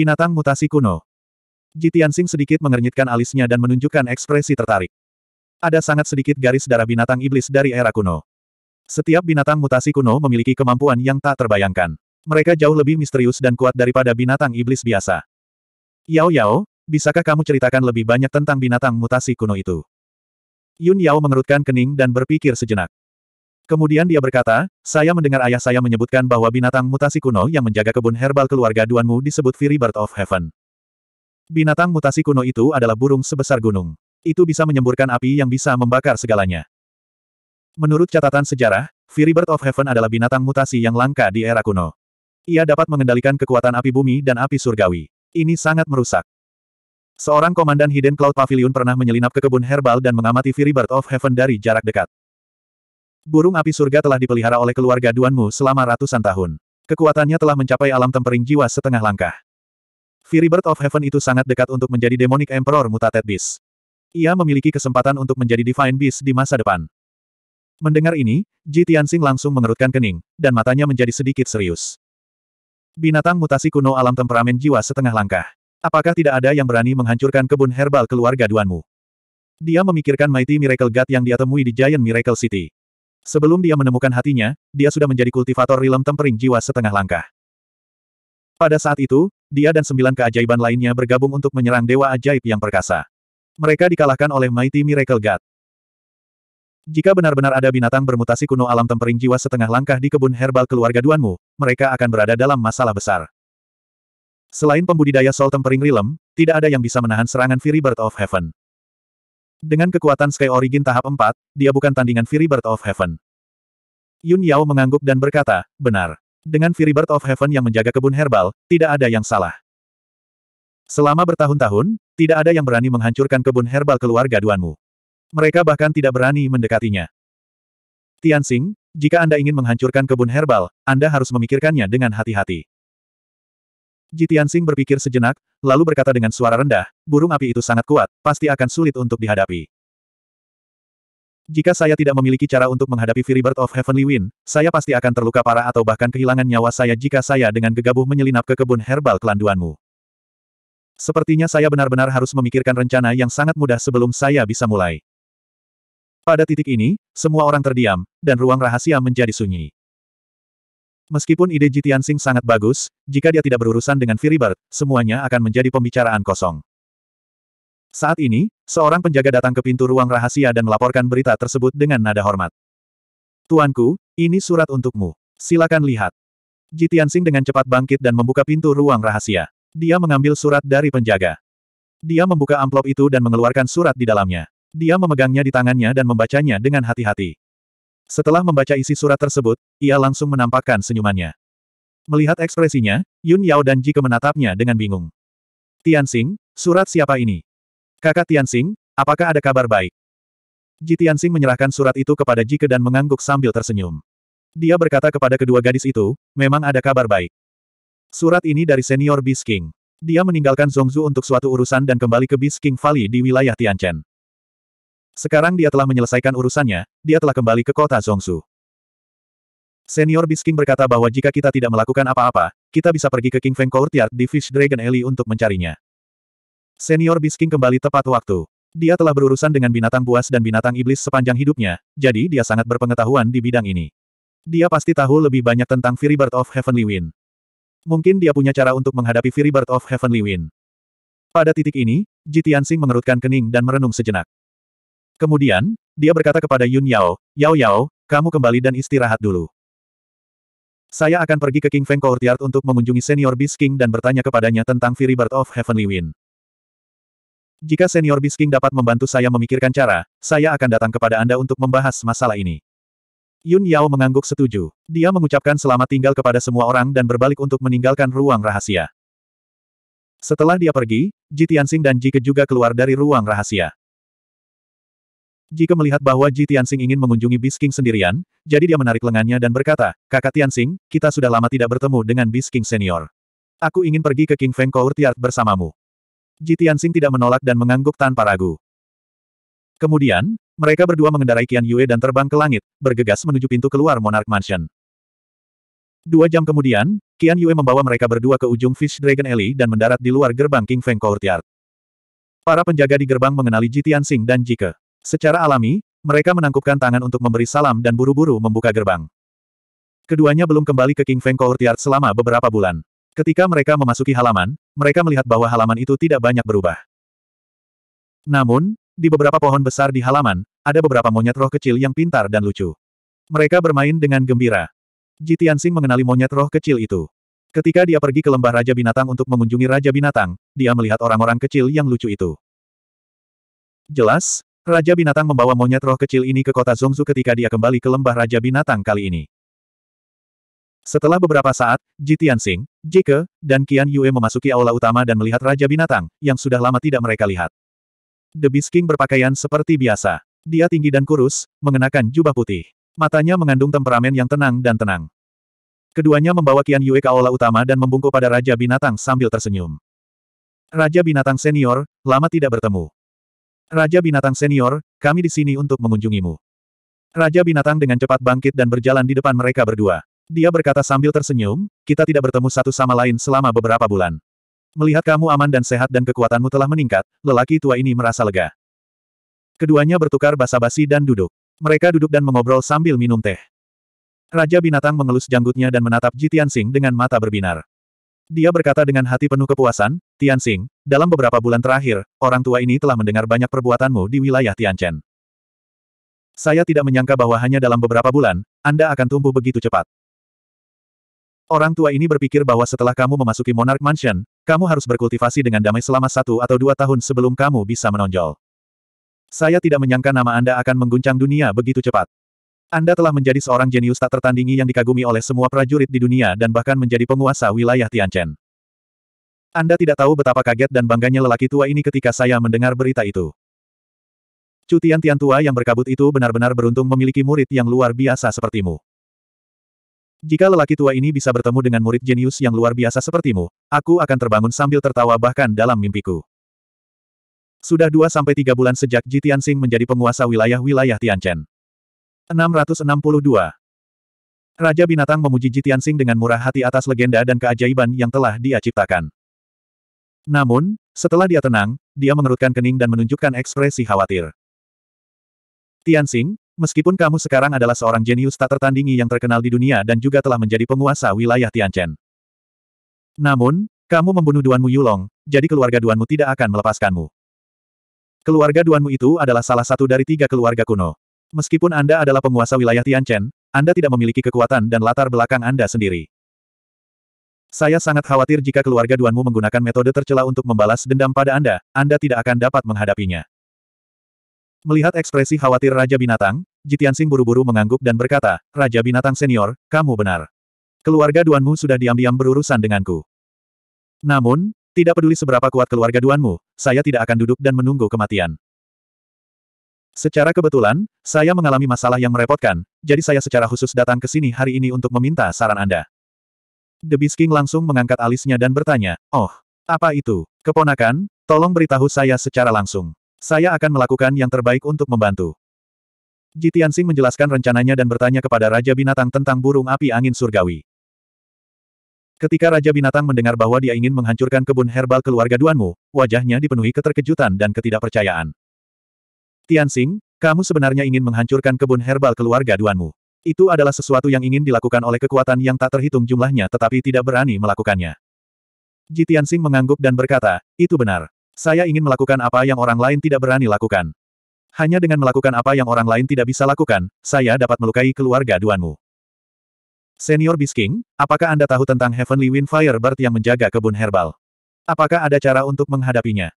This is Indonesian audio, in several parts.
Binatang mutasi kuno. Jitiansing sedikit mengernyitkan alisnya dan menunjukkan ekspresi tertarik. Ada sangat sedikit garis darah binatang iblis dari era kuno. Setiap binatang mutasi kuno memiliki kemampuan yang tak terbayangkan. Mereka jauh lebih misterius dan kuat daripada binatang iblis biasa. Yao Yao, bisakah kamu ceritakan lebih banyak tentang binatang mutasi kuno itu? Yun Yao mengerutkan kening dan berpikir sejenak. Kemudian dia berkata, saya mendengar ayah saya menyebutkan bahwa binatang mutasi kuno yang menjaga kebun herbal keluarga Duanmu disebut Fiery Bird of Heaven. Binatang mutasi kuno itu adalah burung sebesar gunung. Itu bisa menyemburkan api yang bisa membakar segalanya. Menurut catatan sejarah, Fiery Bird of Heaven adalah binatang mutasi yang langka di era kuno. Ia dapat mengendalikan kekuatan api bumi dan api surgawi. Ini sangat merusak. Seorang komandan Hidden Cloud Pavilion pernah menyelinap ke kebun herbal dan mengamati Fiery Bird of Heaven dari jarak dekat. Burung api surga telah dipelihara oleh keluarga Duanmu selama ratusan tahun. Kekuatannya telah mencapai alam tempering jiwa setengah langkah. Fury Bird of Heaven itu sangat dekat untuk menjadi Demonic Emperor Mutated Beast. Ia memiliki kesempatan untuk menjadi Divine Beast di masa depan. Mendengar ini, Ji Tianxing langsung mengerutkan kening, dan matanya menjadi sedikit serius. Binatang mutasi kuno alam temperamen jiwa setengah langkah. Apakah tidak ada yang berani menghancurkan kebun herbal keluarga Duanmu? Dia memikirkan Mighty Miracle God yang dia temui di Giant Miracle City. Sebelum dia menemukan hatinya, dia sudah menjadi kultivator rilem tempering jiwa setengah langkah. Pada saat itu, dia dan sembilan keajaiban lainnya bergabung untuk menyerang Dewa Ajaib yang perkasa. Mereka dikalahkan oleh Mighty Miracle God. Jika benar-benar ada binatang bermutasi kuno alam tempering jiwa setengah langkah di kebun herbal keluarga Duanmu, mereka akan berada dalam masalah besar. Selain pembudidaya Soul Tempering rilem, tidak ada yang bisa menahan serangan Fury Bird of Heaven. Dengan kekuatan Sky Origin tahap 4, dia bukan tandingan Fury Bird of Heaven. Yun Yao mengangguk dan berkata, benar. Dengan Fury Bird of Heaven yang menjaga kebun herbal, tidak ada yang salah. Selama bertahun-tahun, tidak ada yang berani menghancurkan kebun herbal keluarga Duanmu. Mereka bahkan tidak berani mendekatinya. Tian Tianxing, jika Anda ingin menghancurkan kebun herbal, Anda harus memikirkannya dengan hati-hati. Jitian Tianxing berpikir sejenak, lalu berkata dengan suara rendah, burung api itu sangat kuat, pasti akan sulit untuk dihadapi. Jika saya tidak memiliki cara untuk menghadapi Fury Bird of Heavenly Wind, saya pasti akan terluka parah atau bahkan kehilangan nyawa saya jika saya dengan gegabah menyelinap ke kebun herbal kelanduanmu. Sepertinya saya benar-benar harus memikirkan rencana yang sangat mudah sebelum saya bisa mulai. Pada titik ini, semua orang terdiam, dan ruang rahasia menjadi sunyi. Meskipun ide Jitian Sing sangat bagus, jika dia tidak berurusan dengan Firibert, semuanya akan menjadi pembicaraan kosong. Saat ini, seorang penjaga datang ke pintu ruang rahasia dan melaporkan berita tersebut dengan nada hormat. Tuanku, ini surat untukmu. Silakan lihat. Jitian Sing dengan cepat bangkit dan membuka pintu ruang rahasia. Dia mengambil surat dari penjaga. Dia membuka amplop itu dan mengeluarkan surat di dalamnya. Dia memegangnya di tangannya dan membacanya dengan hati-hati. Setelah membaca isi surat tersebut, ia langsung menampakkan senyumannya. Melihat ekspresinya, Yun Yao dan Ji menatapnya dengan bingung. Tianxing, surat siapa ini? Kakak Tianxing, apakah ada kabar baik? Ji Tianxing menyerahkan surat itu kepada Jike dan mengangguk sambil tersenyum. Dia berkata kepada kedua gadis itu, memang ada kabar baik. Surat ini dari senior Bisking. King. Dia meninggalkan Zhongzhu untuk suatu urusan dan kembali ke Bisking King Valley di wilayah Tianchen. Sekarang dia telah menyelesaikan urusannya, dia telah kembali ke kota Zongsu. Senior Bisking berkata bahwa jika kita tidak melakukan apa-apa, kita bisa pergi ke King Feng Courtyard di Fish Dragon Alley untuk mencarinya. Senior Bisking kembali tepat waktu. Dia telah berurusan dengan binatang buas dan binatang iblis sepanjang hidupnya, jadi dia sangat berpengetahuan di bidang ini. Dia pasti tahu lebih banyak tentang Fairy Bird of Heavenly Wind. Mungkin dia punya cara untuk menghadapi Fairy Bird of Heavenly Wind. Pada titik ini, Jitiansing mengerutkan kening dan merenung sejenak. Kemudian, dia berkata kepada Yun Yao, Yao Yao, kamu kembali dan istirahat dulu. Saya akan pergi ke King Feng Courtyard untuk mengunjungi Senior Beast King dan bertanya kepadanya tentang Fury Bird of Heavenly Wind. Jika Senior Beast King dapat membantu saya memikirkan cara, saya akan datang kepada Anda untuk membahas masalah ini. Yun Yao mengangguk setuju. Dia mengucapkan selamat tinggal kepada semua orang dan berbalik untuk meninggalkan ruang rahasia. Setelah dia pergi, Ji Tianxing dan Ji Ke juga keluar dari ruang rahasia. Jika melihat bahwa Ji Tianxing ingin mengunjungi Bisking sendirian, jadi dia menarik lengannya dan berkata, Kakak Tianxing, kita sudah lama tidak bertemu dengan Bisking Senior. Aku ingin pergi ke King Feng Courtyard bersamamu. Ji Tianxing tidak menolak dan mengangguk tanpa ragu. Kemudian, mereka berdua mengendarai Qian Yue dan terbang ke langit, bergegas menuju pintu keluar Monarch Mansion. Dua jam kemudian, Qian Yue membawa mereka berdua ke ujung Fish Dragon Alley dan mendarat di luar gerbang King Feng Courtyard. Para penjaga di gerbang mengenali Ji Tianxing dan Jike. Secara alami, mereka menangkupkan tangan untuk memberi salam dan buru-buru membuka gerbang. Keduanya belum kembali ke King Feng Courtyard selama beberapa bulan. Ketika mereka memasuki halaman, mereka melihat bahwa halaman itu tidak banyak berubah. Namun, di beberapa pohon besar di halaman, ada beberapa monyet roh kecil yang pintar dan lucu. Mereka bermain dengan gembira. Ji Tianxing mengenali monyet roh kecil itu. Ketika dia pergi ke lembah Raja Binatang untuk mengunjungi Raja Binatang, dia melihat orang-orang kecil yang lucu itu. Jelas, Raja Binatang membawa monyet roh kecil ini ke kota Zongzu ketika dia kembali ke lembah Raja Binatang kali ini. Setelah beberapa saat, Ji Tianxing, Jike, dan Qian Yue memasuki aula utama dan melihat Raja Binatang, yang sudah lama tidak mereka lihat. The Beast King berpakaian seperti biasa. Dia tinggi dan kurus, mengenakan jubah putih. Matanya mengandung temperamen yang tenang dan tenang. Keduanya membawa Qian Yue ke aula utama dan membungkuk pada Raja Binatang sambil tersenyum. Raja Binatang Senior, lama tidak bertemu. Raja Binatang Senior, kami di sini untuk mengunjungimu. Raja Binatang dengan cepat bangkit dan berjalan di depan mereka berdua. Dia berkata sambil tersenyum, kita tidak bertemu satu sama lain selama beberapa bulan. Melihat kamu aman dan sehat dan kekuatanmu telah meningkat, lelaki tua ini merasa lega. Keduanya bertukar basa-basi dan duduk. Mereka duduk dan mengobrol sambil minum teh. Raja Binatang mengelus janggutnya dan menatap Jitian Sing dengan mata berbinar. Dia berkata dengan hati penuh kepuasan, Tianxing, dalam beberapa bulan terakhir, orang tua ini telah mendengar banyak perbuatanmu di wilayah Tianchen. Saya tidak menyangka bahwa hanya dalam beberapa bulan, Anda akan tumbuh begitu cepat. Orang tua ini berpikir bahwa setelah kamu memasuki Monarch Mansion, kamu harus berkultivasi dengan damai selama satu atau dua tahun sebelum kamu bisa menonjol. Saya tidak menyangka nama Anda akan mengguncang dunia begitu cepat. Anda telah menjadi seorang jenius tak tertandingi yang dikagumi oleh semua prajurit di dunia dan bahkan menjadi penguasa wilayah Tianchen. Anda tidak tahu betapa kaget dan bangganya lelaki tua ini ketika saya mendengar berita itu. Cutian Tian tua yang berkabut itu benar-benar beruntung memiliki murid yang luar biasa sepertimu. Jika lelaki tua ini bisa bertemu dengan murid jenius yang luar biasa sepertimu, aku akan terbangun sambil tertawa bahkan dalam mimpiku. Sudah 2-3 bulan sejak Ji Tianxing menjadi penguasa wilayah-wilayah Tianchen. 662. Raja Binatang memuji Jitian Sing dengan murah hati atas legenda dan keajaiban yang telah dia ciptakan. Namun, setelah dia tenang, dia mengerutkan kening dan menunjukkan ekspresi khawatir. Tianxing, meskipun kamu sekarang adalah seorang jenius tak tertandingi yang terkenal di dunia dan juga telah menjadi penguasa wilayah Tianchen. Namun, kamu membunuh Duanmu Yulong, jadi keluarga Duanmu tidak akan melepaskanmu. Keluarga Duanmu itu adalah salah satu dari tiga keluarga kuno. Meskipun Anda adalah penguasa wilayah Tianchen, Anda tidak memiliki kekuatan dan latar belakang Anda sendiri. Saya sangat khawatir jika keluarga Duanmu menggunakan metode tercela untuk membalas dendam pada Anda, Anda tidak akan dapat menghadapinya. Melihat ekspresi khawatir Raja Binatang, Jitiansing buru-buru mengangguk dan berkata, Raja Binatang Senior, kamu benar. Keluarga Duanmu sudah diam-diam berurusan denganku. Namun, tidak peduli seberapa kuat keluarga Duanmu, saya tidak akan duduk dan menunggu kematian. Secara kebetulan, saya mengalami masalah yang merepotkan, jadi saya secara khusus datang ke sini hari ini untuk meminta saran Anda. The Beast King langsung mengangkat alisnya dan bertanya, Oh, apa itu? Keponakan, tolong beritahu saya secara langsung. Saya akan melakukan yang terbaik untuk membantu. Jitiansing menjelaskan rencananya dan bertanya kepada Raja Binatang tentang burung api angin surgawi. Ketika Raja Binatang mendengar bahwa dia ingin menghancurkan kebun herbal keluarga Duanmu, wajahnya dipenuhi keterkejutan dan ketidakpercayaan. Tianxing, kamu sebenarnya ingin menghancurkan kebun herbal keluarga Duanmu. Itu adalah sesuatu yang ingin dilakukan oleh kekuatan yang tak terhitung jumlahnya tetapi tidak berani melakukannya. Ji Tianxing mengangguk dan berkata, itu benar. Saya ingin melakukan apa yang orang lain tidak berani lakukan. Hanya dengan melakukan apa yang orang lain tidak bisa lakukan, saya dapat melukai keluarga Duanmu. Senior Bisking, apakah Anda tahu tentang Heavenly Windfire Bird yang menjaga kebun herbal? Apakah ada cara untuk menghadapinya?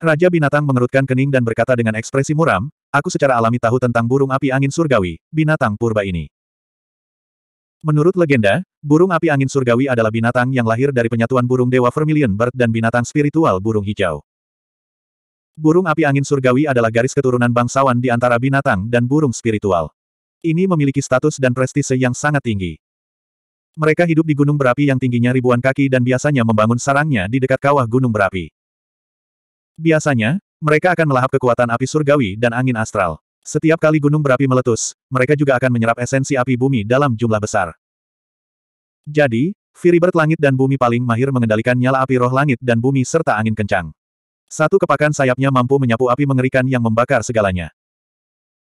Raja binatang mengerutkan kening dan berkata dengan ekspresi muram, aku secara alami tahu tentang burung api angin surgawi, binatang purba ini. Menurut legenda, burung api angin surgawi adalah binatang yang lahir dari penyatuan burung dewa Vermilion Bird dan binatang spiritual burung hijau. Burung api angin surgawi adalah garis keturunan bangsawan di antara binatang dan burung spiritual. Ini memiliki status dan prestise yang sangat tinggi. Mereka hidup di gunung berapi yang tingginya ribuan kaki dan biasanya membangun sarangnya di dekat kawah gunung berapi. Biasanya, mereka akan melahap kekuatan api surgawi dan angin astral. Setiap kali gunung berapi meletus, mereka juga akan menyerap esensi api bumi dalam jumlah besar. Jadi, Firibert langit dan bumi paling mahir mengendalikan nyala api roh langit dan bumi serta angin kencang. Satu kepakan sayapnya mampu menyapu api mengerikan yang membakar segalanya.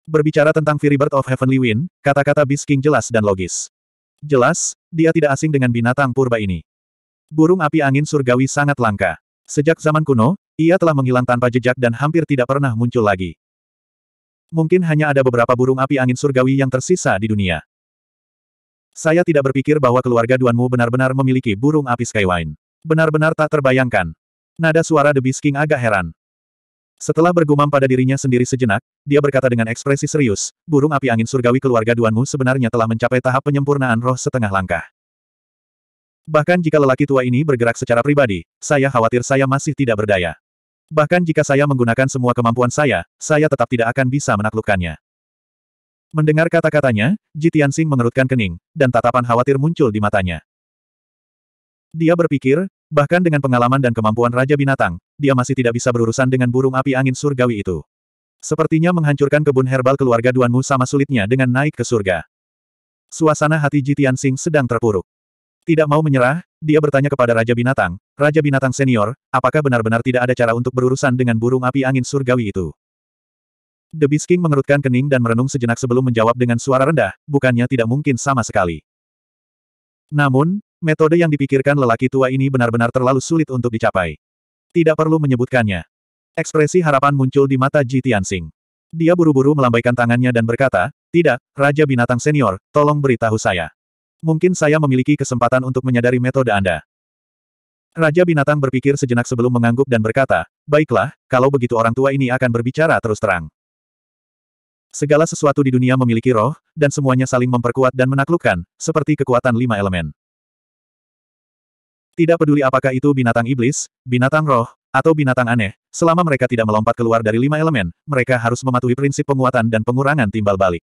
Berbicara tentang Firibert of Heavenly Wind, kata-kata Beast King jelas dan logis. Jelas, dia tidak asing dengan binatang purba ini. Burung api angin surgawi sangat langka. Sejak zaman kuno, ia telah menghilang tanpa jejak dan hampir tidak pernah muncul lagi. Mungkin hanya ada beberapa burung api angin surgawi yang tersisa di dunia. Saya tidak berpikir bahwa keluarga Duanmu benar-benar memiliki burung api Skywine. Benar-benar tak terbayangkan. Nada suara The Beast King agak heran. Setelah bergumam pada dirinya sendiri sejenak, dia berkata dengan ekspresi serius, burung api angin surgawi keluarga Duanmu sebenarnya telah mencapai tahap penyempurnaan roh setengah langkah. Bahkan jika lelaki tua ini bergerak secara pribadi, saya khawatir saya masih tidak berdaya. Bahkan jika saya menggunakan semua kemampuan saya, saya tetap tidak akan bisa menaklukkannya. Mendengar kata-katanya, Jitian Sing mengerutkan kening, dan tatapan khawatir muncul di matanya. Dia berpikir, bahkan dengan pengalaman dan kemampuan Raja Binatang, dia masih tidak bisa berurusan dengan burung api angin surgawi itu. Sepertinya menghancurkan kebun herbal keluarga Duanmu sama sulitnya dengan naik ke surga. Suasana hati Jitian Sing sedang terpuruk. Tidak mau menyerah, dia bertanya kepada Raja Binatang, Raja Binatang Senior, apakah benar-benar tidak ada cara untuk berurusan dengan burung api angin surgawi itu? The Beast King mengerutkan kening dan merenung sejenak sebelum menjawab dengan suara rendah, bukannya tidak mungkin sama sekali. Namun, metode yang dipikirkan lelaki tua ini benar-benar terlalu sulit untuk dicapai. Tidak perlu menyebutkannya. Ekspresi harapan muncul di mata Ji Tianxing. Dia buru-buru melambaikan tangannya dan berkata, Tidak, Raja Binatang Senior, tolong beritahu saya. Mungkin saya memiliki kesempatan untuk menyadari metode Anda. Raja binatang berpikir sejenak sebelum mengangguk dan berkata, Baiklah, kalau begitu orang tua ini akan berbicara terus terang. Segala sesuatu di dunia memiliki roh, dan semuanya saling memperkuat dan menaklukkan, seperti kekuatan lima elemen. Tidak peduli apakah itu binatang iblis, binatang roh, atau binatang aneh, selama mereka tidak melompat keluar dari lima elemen, mereka harus mematuhi prinsip penguatan dan pengurangan timbal balik.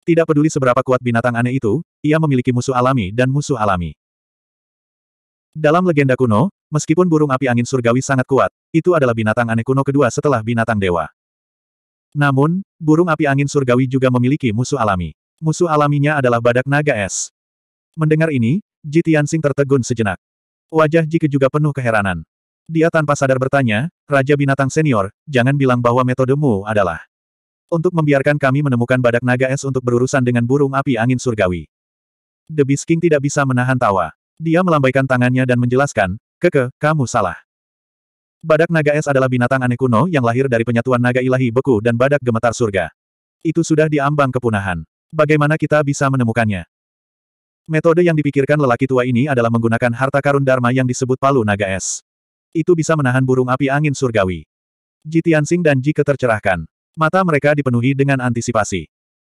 Tidak peduli seberapa kuat binatang aneh itu, ia memiliki musuh alami dan musuh alami. Dalam legenda kuno, meskipun burung api angin surgawi sangat kuat, itu adalah binatang aneh kuno kedua setelah binatang dewa. Namun, burung api angin surgawi juga memiliki musuh alami. Musuh alaminya adalah badak naga es. Mendengar ini, Ji Tianxing tertegun sejenak. Wajah Ji Ke juga penuh keheranan. Dia tanpa sadar bertanya, Raja Binatang Senior, jangan bilang bahwa metodemu adalah untuk membiarkan kami menemukan badak naga es untuk berurusan dengan burung api angin surgawi. The Beast King tidak bisa menahan tawa. Dia melambaikan tangannya dan menjelaskan, Keke, kamu salah. Badak naga es adalah binatang aneh kuno yang lahir dari penyatuan naga ilahi beku dan badak gemetar surga. Itu sudah diambang kepunahan. Bagaimana kita bisa menemukannya? Metode yang dipikirkan lelaki tua ini adalah menggunakan harta karun Dharma yang disebut palu naga es. Itu bisa menahan burung api angin surgawi. Ji Tianxing dan Ji tercerahkan. Mata mereka dipenuhi dengan antisipasi.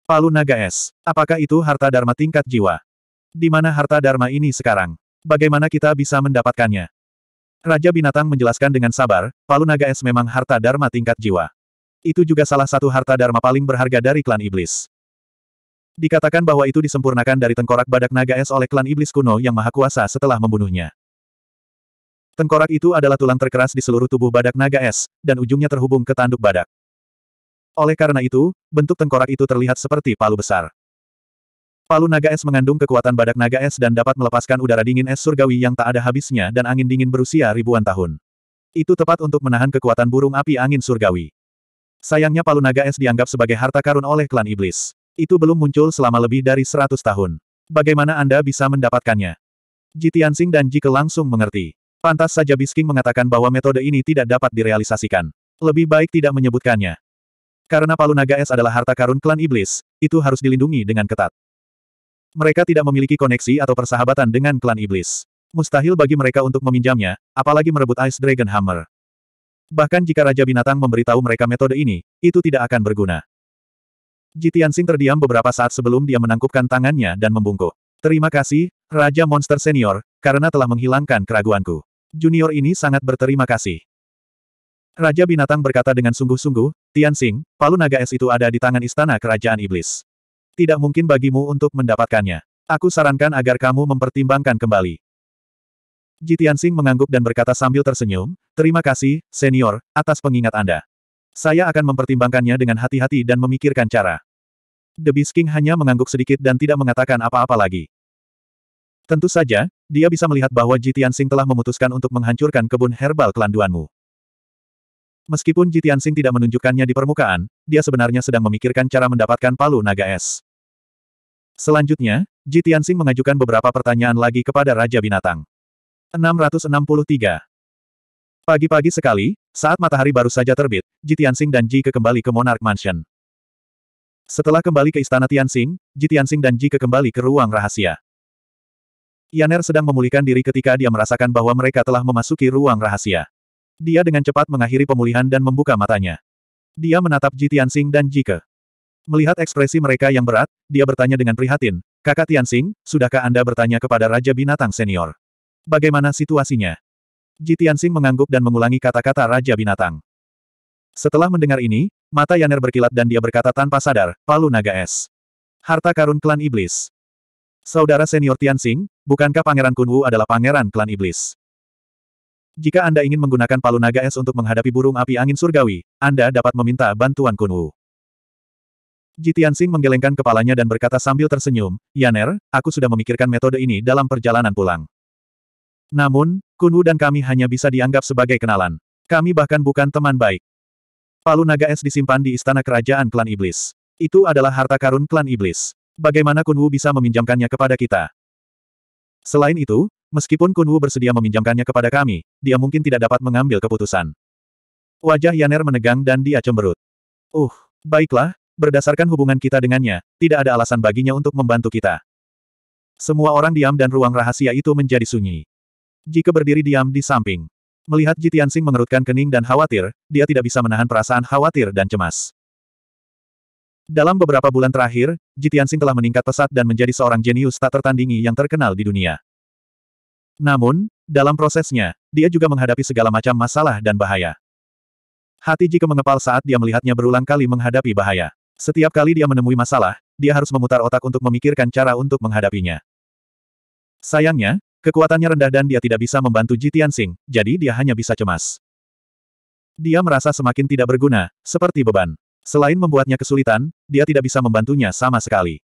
Palu naga es. Apakah itu harta dharma tingkat jiwa? Di mana harta dharma ini sekarang? Bagaimana kita bisa mendapatkannya? Raja Binatang menjelaskan dengan sabar, palu naga es memang harta dharma tingkat jiwa. Itu juga salah satu harta dharma paling berharga dari klan iblis. Dikatakan bahwa itu disempurnakan dari tengkorak badak naga es oleh klan iblis kuno yang maha kuasa setelah membunuhnya. Tengkorak itu adalah tulang terkeras di seluruh tubuh badak naga es, dan ujungnya terhubung ke tanduk badak. Oleh karena itu, bentuk tengkorak itu terlihat seperti palu besar. Palu naga es mengandung kekuatan badak naga es dan dapat melepaskan udara dingin es surgawi yang tak ada habisnya dan angin dingin berusia ribuan tahun. Itu tepat untuk menahan kekuatan burung api angin surgawi. Sayangnya palu naga es dianggap sebagai harta karun oleh klan iblis. Itu belum muncul selama lebih dari seratus tahun. Bagaimana Anda bisa mendapatkannya? Ji Tianxing dan Ke langsung mengerti. Pantas saja Bisking mengatakan bahwa metode ini tidak dapat direalisasikan. Lebih baik tidak menyebutkannya. Karena palu naga es adalah harta karun klan iblis, itu harus dilindungi dengan ketat. Mereka tidak memiliki koneksi atau persahabatan dengan klan iblis. Mustahil bagi mereka untuk meminjamnya, apalagi merebut Ice Dragon Hammer. Bahkan jika Raja Binatang memberitahu mereka metode ini, itu tidak akan berguna. Jitiansing terdiam beberapa saat sebelum dia menangkupkan tangannya dan membungkuk. Terima kasih, Raja Monster Senior, karena telah menghilangkan keraguanku. Junior ini sangat berterima kasih. Raja Binatang berkata dengan sungguh-sungguh, Tianxing, palu naga es itu ada di tangan istana kerajaan iblis. Tidak mungkin bagimu untuk mendapatkannya. Aku sarankan agar kamu mempertimbangkan kembali. Jitiansing mengangguk dan berkata sambil tersenyum, Terima kasih, senior, atas pengingat Anda. Saya akan mempertimbangkannya dengan hati-hati dan memikirkan cara. The Beast King hanya mengangguk sedikit dan tidak mengatakan apa-apa lagi. Tentu saja, dia bisa melihat bahwa Tian Xing telah memutuskan untuk menghancurkan kebun herbal kelanduanmu. Meskipun Jitiansing tidak menunjukkannya di permukaan, dia sebenarnya sedang memikirkan cara mendapatkan palu naga es. Selanjutnya, Jitiansing mengajukan beberapa pertanyaan lagi kepada Raja Binatang. 663. Pagi-pagi sekali, saat matahari baru saja terbit, Jitiansing dan Ji ke kembali ke Monarch Mansion. Setelah kembali ke istana Tianxing, Jitiansing dan Jike kembali ke ruang rahasia. Yaner sedang memulihkan diri ketika dia merasakan bahwa mereka telah memasuki ruang rahasia. Dia dengan cepat mengakhiri pemulihan dan membuka matanya. Dia menatap Ji Tianxing dan Jike. Melihat ekspresi mereka yang berat, dia bertanya dengan prihatin, Kakak Tianxing, sudahkah Anda bertanya kepada Raja Binatang Senior? Bagaimana situasinya? Ji Tianxing mengangguk dan mengulangi kata-kata Raja Binatang. Setelah mendengar ini, mata Yaner berkilat dan dia berkata tanpa sadar, Palu Naga Es. Harta karun klan iblis. Saudara senior Tianxing, bukankah Pangeran Kunwu adalah pangeran klan iblis? Jika Anda ingin menggunakan palu naga es untuk menghadapi burung api angin surgawi, Anda dapat meminta bantuan Kunwu. Jitian Sing menggelengkan kepalanya dan berkata sambil tersenyum, Yaner, aku sudah memikirkan metode ini dalam perjalanan pulang. Namun, Kunwu dan kami hanya bisa dianggap sebagai kenalan. Kami bahkan bukan teman baik. Palu naga es disimpan di istana kerajaan klan iblis. Itu adalah harta karun klan iblis. Bagaimana Kunwu bisa meminjamkannya kepada kita? Selain itu, Meskipun Kunwu bersedia meminjamkannya kepada kami, dia mungkin tidak dapat mengambil keputusan. Wajah Yaner menegang dan dia cemberut. Uh, baiklah, berdasarkan hubungan kita dengannya, tidak ada alasan baginya untuk membantu kita. Semua orang diam dan ruang rahasia itu menjadi sunyi. Jika berdiri diam di samping. Melihat Jitiansing mengerutkan kening dan khawatir, dia tidak bisa menahan perasaan khawatir dan cemas. Dalam beberapa bulan terakhir, Jitiansing telah meningkat pesat dan menjadi seorang jenius tak tertandingi yang terkenal di dunia. Namun, dalam prosesnya, dia juga menghadapi segala macam masalah dan bahaya. Hati Jike mengepal saat dia melihatnya berulang kali menghadapi bahaya. Setiap kali dia menemui masalah, dia harus memutar otak untuk memikirkan cara untuk menghadapinya. Sayangnya, kekuatannya rendah dan dia tidak bisa membantu Jitian Tianxing, jadi dia hanya bisa cemas. Dia merasa semakin tidak berguna, seperti beban. Selain membuatnya kesulitan, dia tidak bisa membantunya sama sekali.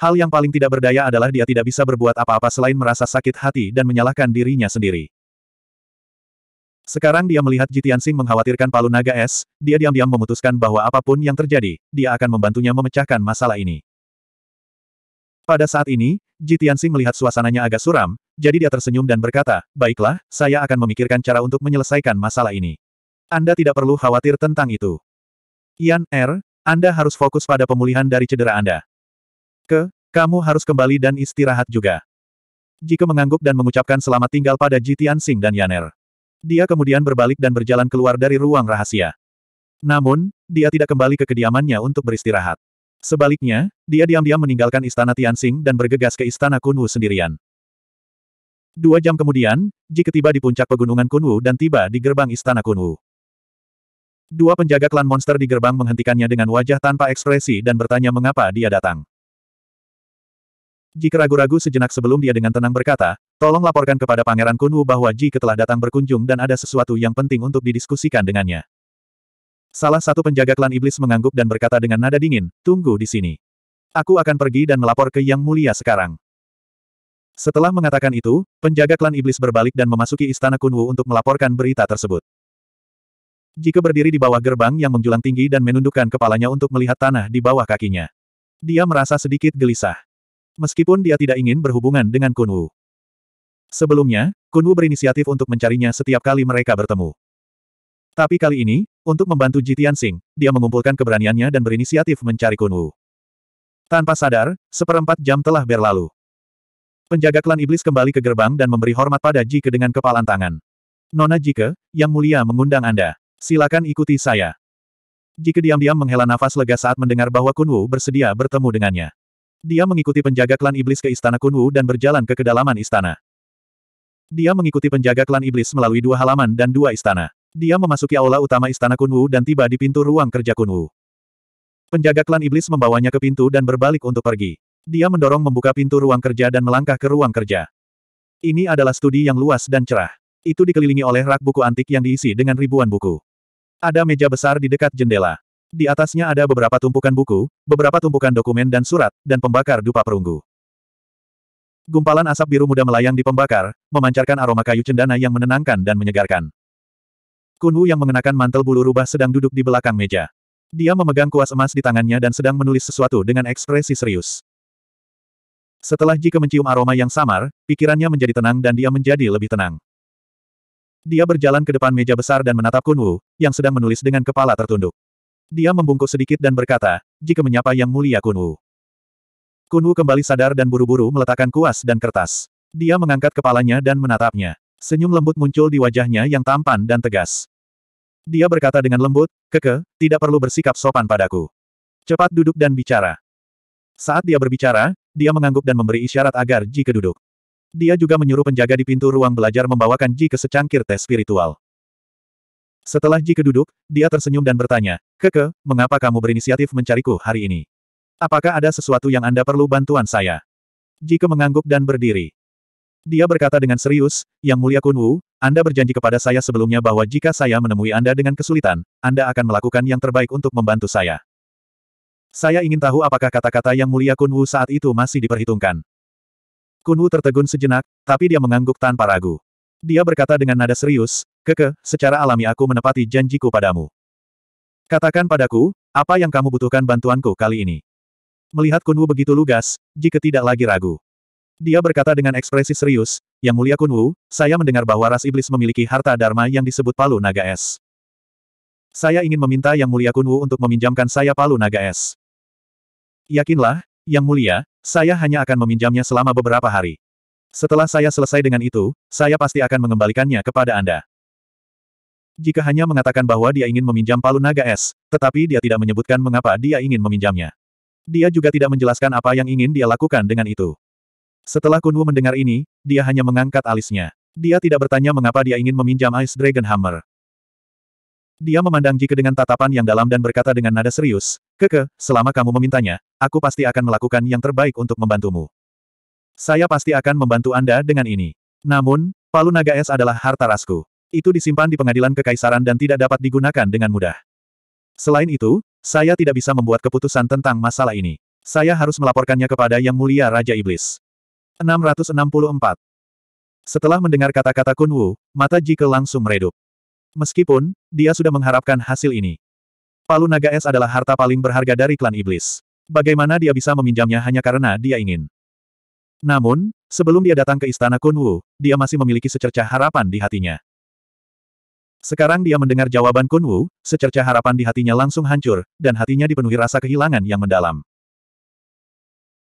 Hal yang paling tidak berdaya adalah dia tidak bisa berbuat apa-apa selain merasa sakit hati dan menyalahkan dirinya sendiri. Sekarang dia melihat Jitian Sing mengkhawatirkan palu naga es, dia diam-diam memutuskan bahwa apapun yang terjadi, dia akan membantunya memecahkan masalah ini. Pada saat ini, Jitian Sing melihat suasananya agak suram, jadi dia tersenyum dan berkata, baiklah, saya akan memikirkan cara untuk menyelesaikan masalah ini. Anda tidak perlu khawatir tentang itu. Ian R., er, Anda harus fokus pada pemulihan dari cedera Anda. Ke, kamu harus kembali dan istirahat juga. Jike mengangguk dan mengucapkan selamat tinggal pada Jitian Sing dan Yaner. Dia kemudian berbalik dan berjalan keluar dari ruang rahasia. Namun, dia tidak kembali ke kediamannya untuk beristirahat. Sebaliknya, dia diam-diam meninggalkan istana Tianxing dan bergegas ke istana Kunwu sendirian. Dua jam kemudian, Jika tiba di puncak pegunungan Kunwu dan tiba di gerbang istana Kunwu. Dua penjaga klan monster di gerbang menghentikannya dengan wajah tanpa ekspresi dan bertanya mengapa dia datang. Jika ragu-ragu sejenak sebelum dia dengan tenang berkata, tolong laporkan kepada Pangeran Kunwu bahwa Ji telah datang berkunjung dan ada sesuatu yang penting untuk didiskusikan dengannya. Salah satu penjaga klan iblis mengangguk dan berkata dengan nada dingin, tunggu di sini. Aku akan pergi dan melapor ke Yang Mulia sekarang. Setelah mengatakan itu, penjaga klan iblis berbalik dan memasuki istana Kunwu untuk melaporkan berita tersebut. Jika berdiri di bawah gerbang yang menjulang tinggi dan menundukkan kepalanya untuk melihat tanah di bawah kakinya. Dia merasa sedikit gelisah. Meskipun dia tidak ingin berhubungan dengan Kunwu, Sebelumnya, Kunwu berinisiatif untuk mencarinya setiap kali mereka bertemu. Tapi kali ini, untuk membantu Jitian Sing, dia mengumpulkan keberaniannya dan berinisiatif mencari Kunwu. Tanpa sadar, seperempat jam telah berlalu. Penjaga klan iblis kembali ke gerbang dan memberi hormat pada Ji Jike dengan kepalan tangan. Nona Jike, yang mulia mengundang Anda. Silakan ikuti saya. Jike diam-diam menghela nafas lega saat mendengar bahwa Kunwu bersedia bertemu dengannya. Dia mengikuti penjaga klan iblis ke istana Kunwu dan berjalan ke kedalaman istana. Dia mengikuti penjaga klan iblis melalui dua halaman dan dua istana. Dia memasuki aula utama istana Kunwu dan tiba di pintu ruang kerja Kunwu. Penjaga klan iblis membawanya ke pintu dan berbalik untuk pergi. Dia mendorong membuka pintu ruang kerja dan melangkah ke ruang kerja. Ini adalah studi yang luas dan cerah. Itu dikelilingi oleh rak buku antik yang diisi dengan ribuan buku. Ada meja besar di dekat jendela. Di atasnya ada beberapa tumpukan buku, beberapa tumpukan dokumen dan surat, dan pembakar dupa perunggu. Gumpalan asap biru muda melayang di pembakar, memancarkan aroma kayu cendana yang menenangkan dan menyegarkan. Kunwu yang mengenakan mantel bulu rubah sedang duduk di belakang meja. Dia memegang kuas emas di tangannya dan sedang menulis sesuatu dengan ekspresi serius. Setelah Jika mencium aroma yang samar, pikirannya menjadi tenang dan dia menjadi lebih tenang. Dia berjalan ke depan meja besar dan menatap Kunwu, yang sedang menulis dengan kepala tertunduk. Dia membungkuk sedikit dan berkata, jika menyapa Yang Mulia Kunwu. Kunwu kembali sadar dan buru-buru meletakkan kuas dan kertas. Dia mengangkat kepalanya dan menatapnya. Senyum lembut muncul di wajahnya yang tampan dan tegas. Dia berkata dengan lembut, Keke, tidak perlu bersikap sopan padaku. Cepat duduk dan bicara. Saat dia berbicara, dia mengangguk dan memberi isyarat agar Ji keduduk. Dia juga menyuruh penjaga di pintu ruang belajar membawakan Ji ke secangkir teh spiritual. Setelah Ji duduk, dia tersenyum dan bertanya, Keke, mengapa kamu berinisiatif mencariku hari ini? Apakah ada sesuatu yang Anda perlu bantuan saya? Jike mengangguk dan berdiri. Dia berkata dengan serius, Yang Mulia Kunwu, Anda berjanji kepada saya sebelumnya bahwa jika saya menemui Anda dengan kesulitan, Anda akan melakukan yang terbaik untuk membantu saya. Saya ingin tahu apakah kata-kata Yang Mulia Kunwu saat itu masih diperhitungkan. Kunwu tertegun sejenak, tapi dia mengangguk tanpa ragu. Dia berkata dengan nada serius, Keke, secara alami aku menepati janjiku padamu. Katakan padaku, apa yang kamu butuhkan bantuanku kali ini? Melihat Kunwu begitu lugas, jika tidak lagi ragu. Dia berkata dengan ekspresi serius, Yang mulia Kunwu, saya mendengar bahwa ras iblis memiliki harta dharma yang disebut palu naga es. Saya ingin meminta Yang mulia Kunwu untuk meminjamkan saya palu naga es. Yakinlah, Yang mulia, saya hanya akan meminjamnya selama beberapa hari. Setelah saya selesai dengan itu, saya pasti akan mengembalikannya kepada Anda. Jika hanya mengatakan bahwa dia ingin meminjam palu naga es, tetapi dia tidak menyebutkan mengapa dia ingin meminjamnya. Dia juga tidak menjelaskan apa yang ingin dia lakukan dengan itu. Setelah Kunwu mendengar ini, dia hanya mengangkat alisnya. Dia tidak bertanya mengapa dia ingin meminjam Ice Dragon Hammer. Dia memandang Jike dengan tatapan yang dalam dan berkata dengan nada serius, Keke, selama kamu memintanya, aku pasti akan melakukan yang terbaik untuk membantumu. Saya pasti akan membantu Anda dengan ini. Namun, palu naga es adalah harta rasku itu disimpan di pengadilan kekaisaran dan tidak dapat digunakan dengan mudah. Selain itu, saya tidak bisa membuat keputusan tentang masalah ini. Saya harus melaporkannya kepada Yang Mulia Raja Iblis. 664. Setelah mendengar kata-kata Kun Wu, mata Jike langsung meredup. Meskipun, dia sudah mengharapkan hasil ini. Palu naga es adalah harta paling berharga dari klan iblis. Bagaimana dia bisa meminjamnya hanya karena dia ingin. Namun, sebelum dia datang ke istana Kunwu, dia masih memiliki secercah harapan di hatinya. Sekarang dia mendengar jawaban Kun Wu, secerca harapan di hatinya langsung hancur, dan hatinya dipenuhi rasa kehilangan yang mendalam.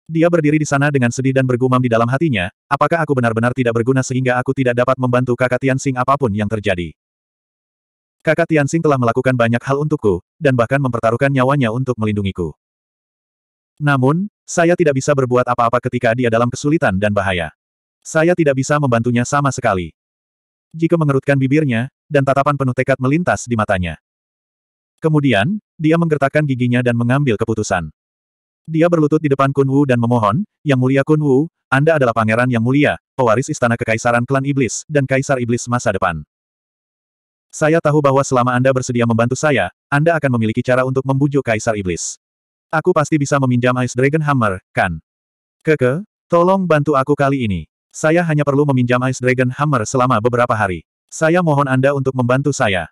Dia berdiri di sana dengan sedih dan bergumam di dalam hatinya, apakah aku benar-benar tidak berguna sehingga aku tidak dapat membantu kakak Tianxing apapun yang terjadi. Kakak Tianxing telah melakukan banyak hal untukku, dan bahkan mempertaruhkan nyawanya untuk melindungiku. Namun, saya tidak bisa berbuat apa-apa ketika dia dalam kesulitan dan bahaya. Saya tidak bisa membantunya sama sekali. Jika mengerutkan bibirnya, dan tatapan penuh tekad melintas di matanya. Kemudian, dia menggertakkan giginya dan mengambil keputusan. Dia berlutut di depan Kun Wu dan memohon, Yang Mulia Kun Wu, Anda adalah pangeran yang mulia, pewaris istana kekaisaran klan iblis, dan kaisar iblis masa depan. Saya tahu bahwa selama Anda bersedia membantu saya, Anda akan memiliki cara untuk membujuk kaisar iblis. Aku pasti bisa meminjam Ice Dragon Hammer, kan? Keke, tolong bantu aku kali ini. Saya hanya perlu meminjam Ice Dragon Hammer selama beberapa hari. Saya mohon Anda untuk membantu saya.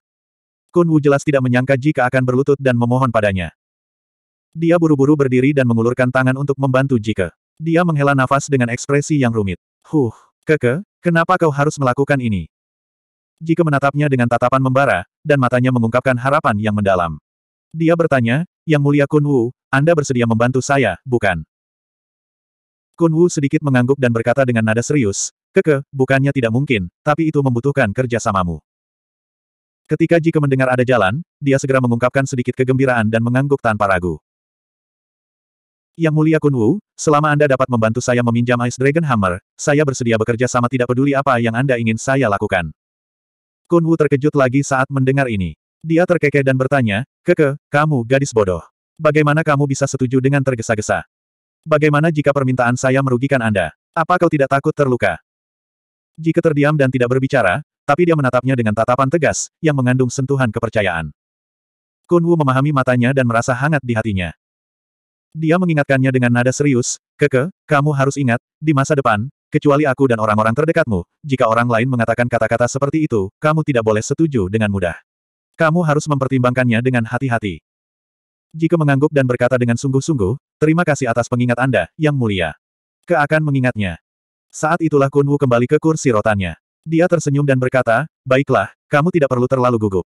Kun Wu jelas tidak menyangka jika akan berlutut dan memohon padanya. Dia buru-buru berdiri dan mengulurkan tangan untuk membantu Jika. Dia menghela nafas dengan ekspresi yang rumit. Huh, keke, kenapa kau harus melakukan ini? Jika menatapnya dengan tatapan membara, dan matanya mengungkapkan harapan yang mendalam. Dia bertanya, Yang Mulia Kun Wu, Anda bersedia membantu saya, bukan? Kun Wu sedikit mengangguk dan berkata dengan nada serius, Keke, bukannya tidak mungkin, tapi itu membutuhkan kerjasamamu. Ketika Jike mendengar ada jalan, dia segera mengungkapkan sedikit kegembiraan dan mengangguk tanpa ragu. Yang mulia Kun Wu, selama Anda dapat membantu saya meminjam Ice Dragon Hammer, saya bersedia bekerja sama tidak peduli apa yang Anda ingin saya lakukan. Kun Wu terkejut lagi saat mendengar ini. Dia terkekeh dan bertanya, Keke, kamu gadis bodoh. Bagaimana kamu bisa setuju dengan tergesa-gesa? Bagaimana jika permintaan saya merugikan Anda? Apa kau tidak takut terluka? Jika terdiam dan tidak berbicara, tapi dia menatapnya dengan tatapan tegas, yang mengandung sentuhan kepercayaan. Kun Wu memahami matanya dan merasa hangat di hatinya. Dia mengingatkannya dengan nada serius, Keke, kamu harus ingat, di masa depan, kecuali aku dan orang-orang terdekatmu, jika orang lain mengatakan kata-kata seperti itu, kamu tidak boleh setuju dengan mudah. Kamu harus mempertimbangkannya dengan hati-hati. Jika mengangguk dan berkata dengan sungguh-sungguh, Terima kasih atas pengingat Anda, Yang Mulia. Ke akan mengingatnya. Saat itulah Kun Wu kembali ke kursi rotannya. Dia tersenyum dan berkata, Baiklah, kamu tidak perlu terlalu gugup.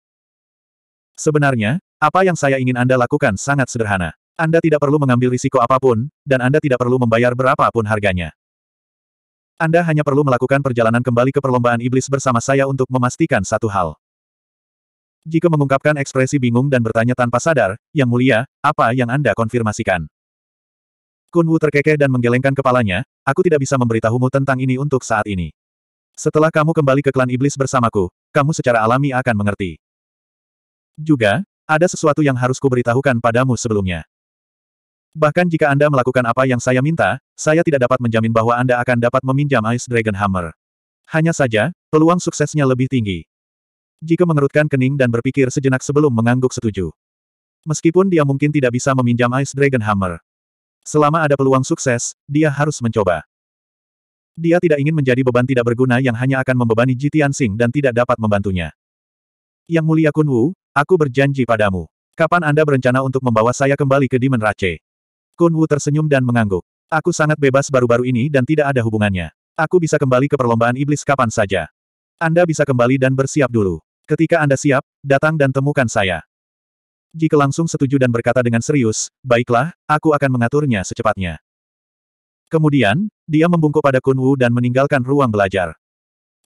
Sebenarnya, apa yang saya ingin Anda lakukan sangat sederhana. Anda tidak perlu mengambil risiko apapun, dan Anda tidak perlu membayar berapapun harganya. Anda hanya perlu melakukan perjalanan kembali ke perlombaan iblis bersama saya untuk memastikan satu hal. Jika mengungkapkan ekspresi bingung dan bertanya tanpa sadar, Yang Mulia, apa yang Anda konfirmasikan? Kun Wu terkekeh dan menggelengkan kepalanya, aku tidak bisa memberitahumu tentang ini untuk saat ini. Setelah kamu kembali ke klan iblis bersamaku, kamu secara alami akan mengerti. Juga, ada sesuatu yang harus kuberitahukan padamu sebelumnya. Bahkan jika Anda melakukan apa yang saya minta, saya tidak dapat menjamin bahwa Anda akan dapat meminjam Ice Dragon Hammer. Hanya saja, peluang suksesnya lebih tinggi. Jika mengerutkan kening dan berpikir sejenak sebelum mengangguk setuju. Meskipun dia mungkin tidak bisa meminjam Ice Dragon Hammer, Selama ada peluang sukses, dia harus mencoba. Dia tidak ingin menjadi beban tidak berguna yang hanya akan membebani Ji Tianxing dan tidak dapat membantunya. Yang mulia Kun Wu, aku berjanji padamu. Kapan Anda berencana untuk membawa saya kembali ke Dimen Rache? Kun Wu tersenyum dan mengangguk. Aku sangat bebas baru-baru ini dan tidak ada hubungannya. Aku bisa kembali ke perlombaan iblis kapan saja. Anda bisa kembali dan bersiap dulu. Ketika Anda siap, datang dan temukan saya. Jika langsung setuju dan berkata dengan serius, baiklah, aku akan mengaturnya secepatnya. Kemudian, dia membungkuk pada Kun Wu dan meninggalkan ruang belajar.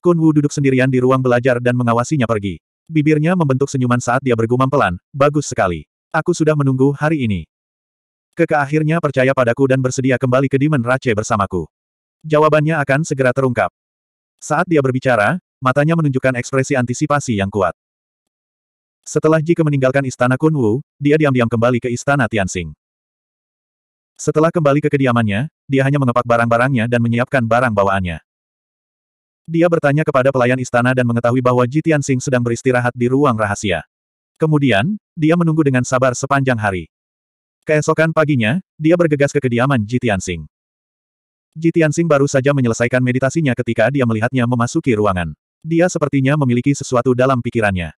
Kun Wu duduk sendirian di ruang belajar dan mengawasinya pergi. Bibirnya membentuk senyuman saat dia bergumam pelan, bagus sekali. Aku sudah menunggu hari ini. Keke akhirnya percaya padaku dan bersedia kembali ke Demon Rache bersamaku. Jawabannya akan segera terungkap. Saat dia berbicara, matanya menunjukkan ekspresi antisipasi yang kuat. Setelah Jike meninggalkan istana Kunwu, dia diam-diam kembali ke istana Tianxing. Setelah kembali ke kediamannya, dia hanya mengepak barang-barangnya dan menyiapkan barang bawaannya. Dia bertanya kepada pelayan istana dan mengetahui bahwa Ji Tianxing sedang beristirahat di ruang rahasia. Kemudian, dia menunggu dengan sabar sepanjang hari. Keesokan paginya, dia bergegas ke kediaman Ji Tianxing. Ji Tianxing baru saja menyelesaikan meditasinya ketika dia melihatnya memasuki ruangan. Dia sepertinya memiliki sesuatu dalam pikirannya.